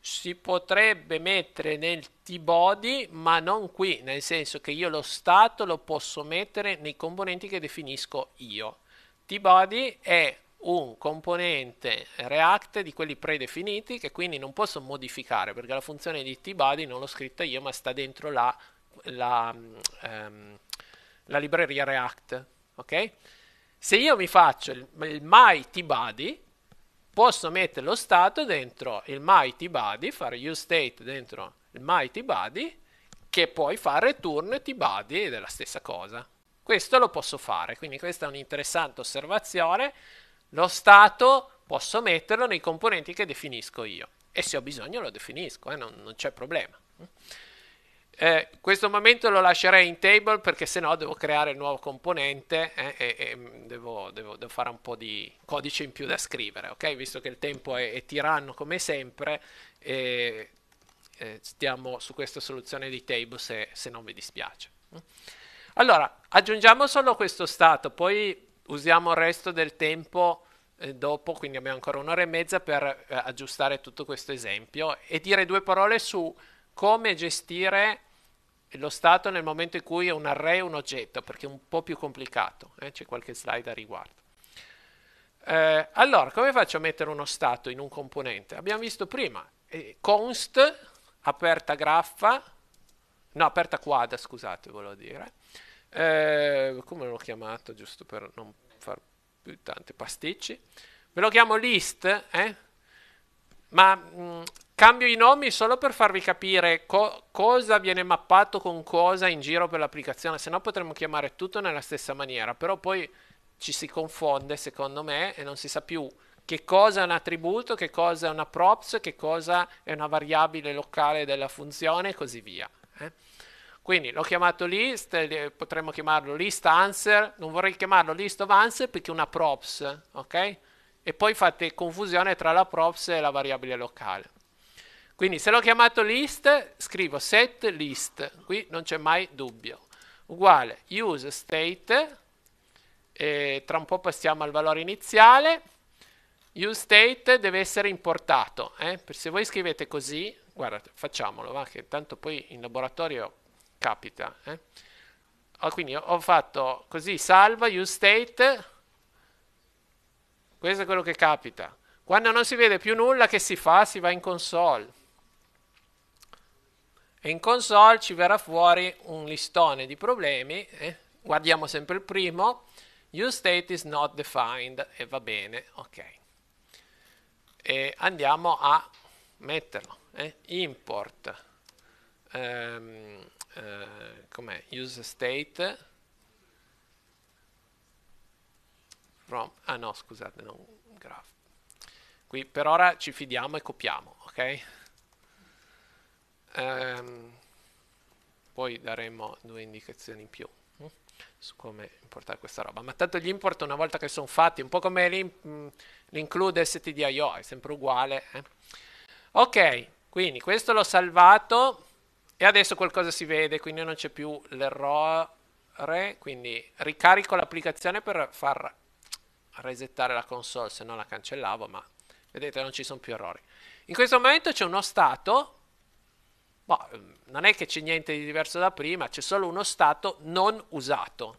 t-body? Si potrebbe mettere nel t-body, ma non qui, nel senso che io lo stato lo posso mettere nei componenti che definisco io. t-body è un componente React di quelli predefiniti che quindi non posso modificare perché la funzione di tbody non l'ho scritta io ma sta dentro la, la, ehm, la libreria React. Okay? Se io mi faccio il, il my tbody posso mettere lo stato dentro il my tbody, fare useState dentro il my tbody che poi fa return tbody ed è la stessa cosa. Questo lo posso fare, quindi questa è un'interessante osservazione lo stato posso metterlo nei componenti che definisco io e se ho bisogno lo definisco, eh, non, non, c'è problema. Eh, questo momento lo lascerei in table perché se no devo creare il nuovo componente eh, e, e mm, devo, devo, devo, fare un po' di codice in più da scrivere, ok? Visto che il tempo è, è tiranno come sempre, eh, eh stiamo su questa soluzione di table se, se non vi dispiace. Allora, aggiungiamo solo questo stato, poi usiamo il resto del tempo eh, dopo, quindi abbiamo ancora un'ora e mezza per eh, aggiustare tutto questo esempio e dire due parole su come gestire lo stato nel momento in cui un array è un oggetto, perché è un po' più complicato, eh? c'è qualche slide a riguardo. Eh, allora, come faccio a mettere uno stato in un componente? Abbiamo visto prima, eh, const, aperta graffa, no, aperta quad, scusate, volevo dire, eh, come l'ho chiamato giusto per non far più tanti pasticci ve lo chiamo list eh? ma mh, mm, cambio i nomi solo per farvi capire co- cosa viene mappato con cosa in giro per l'applicazione se no potremmo chiamare tutto nella stessa maniera però poi ci si confonde secondo me e non si sa più che cosa è un attributo, che cosa è una props, che cosa è una variabile locale della funzione e così via. Eh? Quindi l'ho chiamato list, eh, potremmo chiamarlo list answer, non vorrei chiamarlo list of answer perché è una props, ok? E poi fate confusione tra la props e la variabile locale. Quindi se l'ho chiamato list, scrivo set list, qui non c'è mai dubbio, uguale use state, tra un po' passiamo al valore iniziale, use state deve essere importato, eh? se voi scrivete così, guardate, facciamolo, va, che tanto poi in laboratorio capita. Eh? Ah, quindi ho fatto così, salva, use state, questo è quello che capita. Quando non si vede più nulla, che si fa? Si va in console. E in console ci verrà fuori un listone di problemi, eh? guardiamo sempre il primo, use state is not defined, e va bene, ok. E andiamo a metterlo, eh? import ehm, eh, com'è? use state from, ah no scusate, non graph. Qui per ora ci fidiamo e copiamo, ok? Ehm, poi daremo due indicazioni in più mm, su come importare questa roba ma tanto gli import una volta che sono fatti un po' come mm, l'include stdio è sempre uguale eh? ok quindi questo l'ho salvato e adesso qualcosa si vede, quindi non c'è più l'errore, quindi ricarico l'applicazione per far resettare la console, se no la cancellavo, ma vedete non ci sono più errori. In questo momento c'è uno stato, boh, non è che c'è niente di diverso da prima, c'è solo uno stato non usato,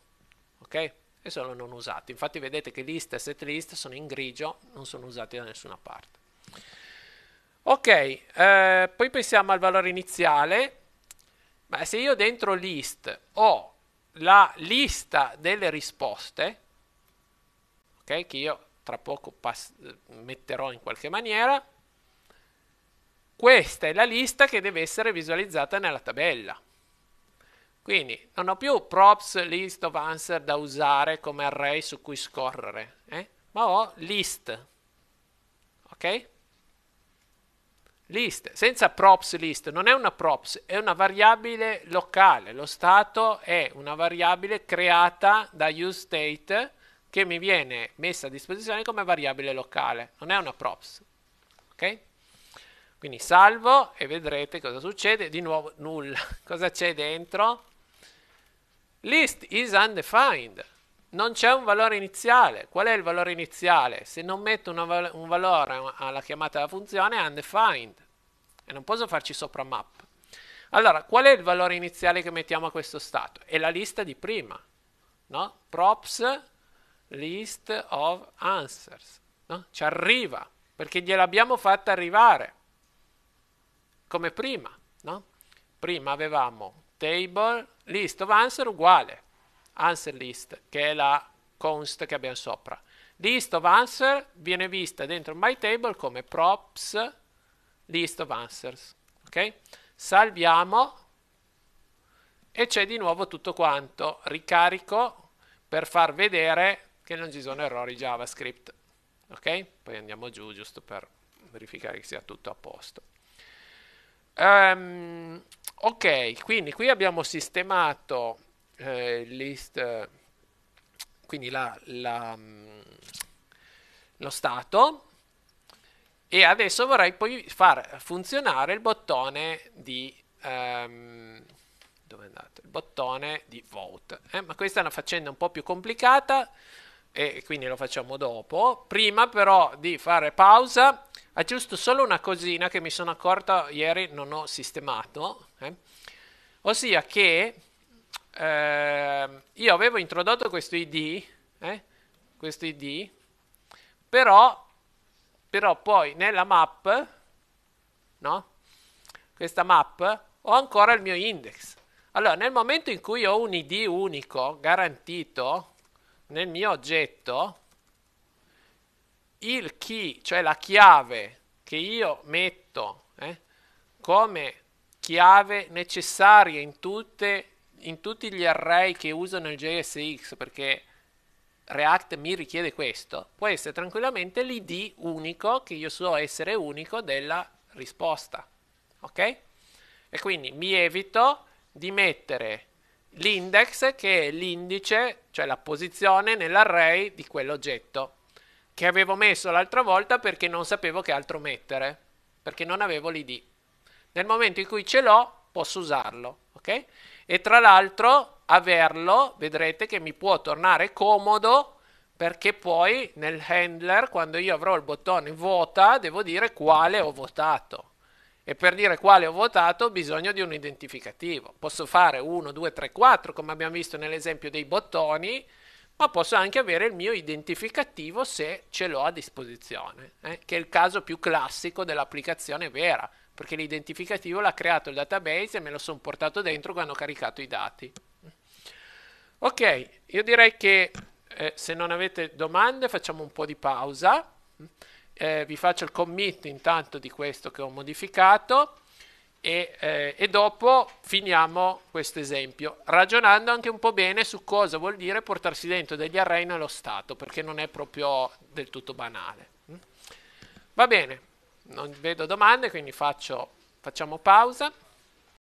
ok? E solo non usato. Infatti vedete che list e set list sono in grigio, non sono usati da nessuna parte. Ok, eh, poi pensiamo al valore iniziale, ma se io dentro list ho la lista delle risposte, ok, che io tra poco pass- metterò in qualche maniera, questa è la lista che deve essere visualizzata nella tabella. Quindi non ho più props list of answer da usare come array su cui scorrere, eh? ma ho list. Ok? list, senza props list, non è una props, è una variabile locale, lo stato è una variabile creata da useState che mi viene messa a disposizione come variabile locale, non è una props, ok? Quindi salvo e vedrete cosa succede, di nuovo nulla, (laughs) cosa c'è dentro? List is undefined, non c'è un valore iniziale. Qual è il valore iniziale? Se non metto val- un valore alla chiamata della funzione è undefined e non posso farci sopra map. Allora, qual è il valore iniziale che mettiamo a questo stato? È la lista di prima, no? Props list of answers, no? Ci arriva perché gliel'abbiamo fatta arrivare come prima, no? Prima avevamo table list of answers uguale answer list, che è la const che abbiamo sopra. List of answer viene vista dentro my table come props list of answers. Ok? Salviamo e c'è di nuovo tutto quanto. Ricarico per far vedere che non ci sono errori JavaScript. Ok? Poi andiamo giù giusto per verificare che sia tutto a posto. Um, ok, quindi qui abbiamo sistemato eh, list, eh, quindi la, la, mm, lo stato, e adesso vorrei poi far funzionare il bottone di... Um, dove è andato? Il bottone di vote. Eh? Ma questa è una faccenda un po' più complicata e quindi lo facciamo dopo. Prima però di fare pausa aggiusto solo una cosina che mi sono accorta ieri non ho sistemato, eh? ossia che eh, io avevo introdotto questo ID, eh, questo ID, però, però poi nella map, no? Questa map ho ancora il mio index. Allora, nel momento in cui ho un ID unico garantito nel mio oggetto, il key, cioè la chiave che io metto eh, come chiave necessaria in tutte in tutti gli array che usano il JSX perché React mi richiede questo, può essere tranquillamente l'id unico che io so essere unico della risposta. Ok? E quindi mi evito di mettere l'index che è l'indice, cioè la posizione nell'array di quell'oggetto che avevo messo l'altra volta perché non sapevo che altro mettere, perché non avevo l'id. Nel momento in cui ce l'ho, posso usarlo, ok? e tra l'altro averlo vedrete che mi può tornare comodo perché poi nel handler quando io avrò il bottone vota devo dire quale ho votato e per dire quale ho votato ho bisogno di un identificativo posso fare 1 2 3 4 come abbiamo visto nell'esempio dei bottoni ma posso anche avere il mio identificativo se ce l'ho a disposizione eh? che è il caso più classico dell'applicazione vera perché l'identificativo l'ha creato il database e me lo sono portato dentro quando ho caricato i dati. Ok, io direi che eh, se non avete domande facciamo un po' di pausa. Eh, vi faccio il commit intanto di questo che ho modificato e, eh, e dopo finiamo questo esempio, ragionando anche un po' bene su cosa vuol dire portarsi dentro degli array nello stato, perché non è proprio del tutto banale. Mm? Va bene non vedo domande, quindi faccio, facciamo pausa.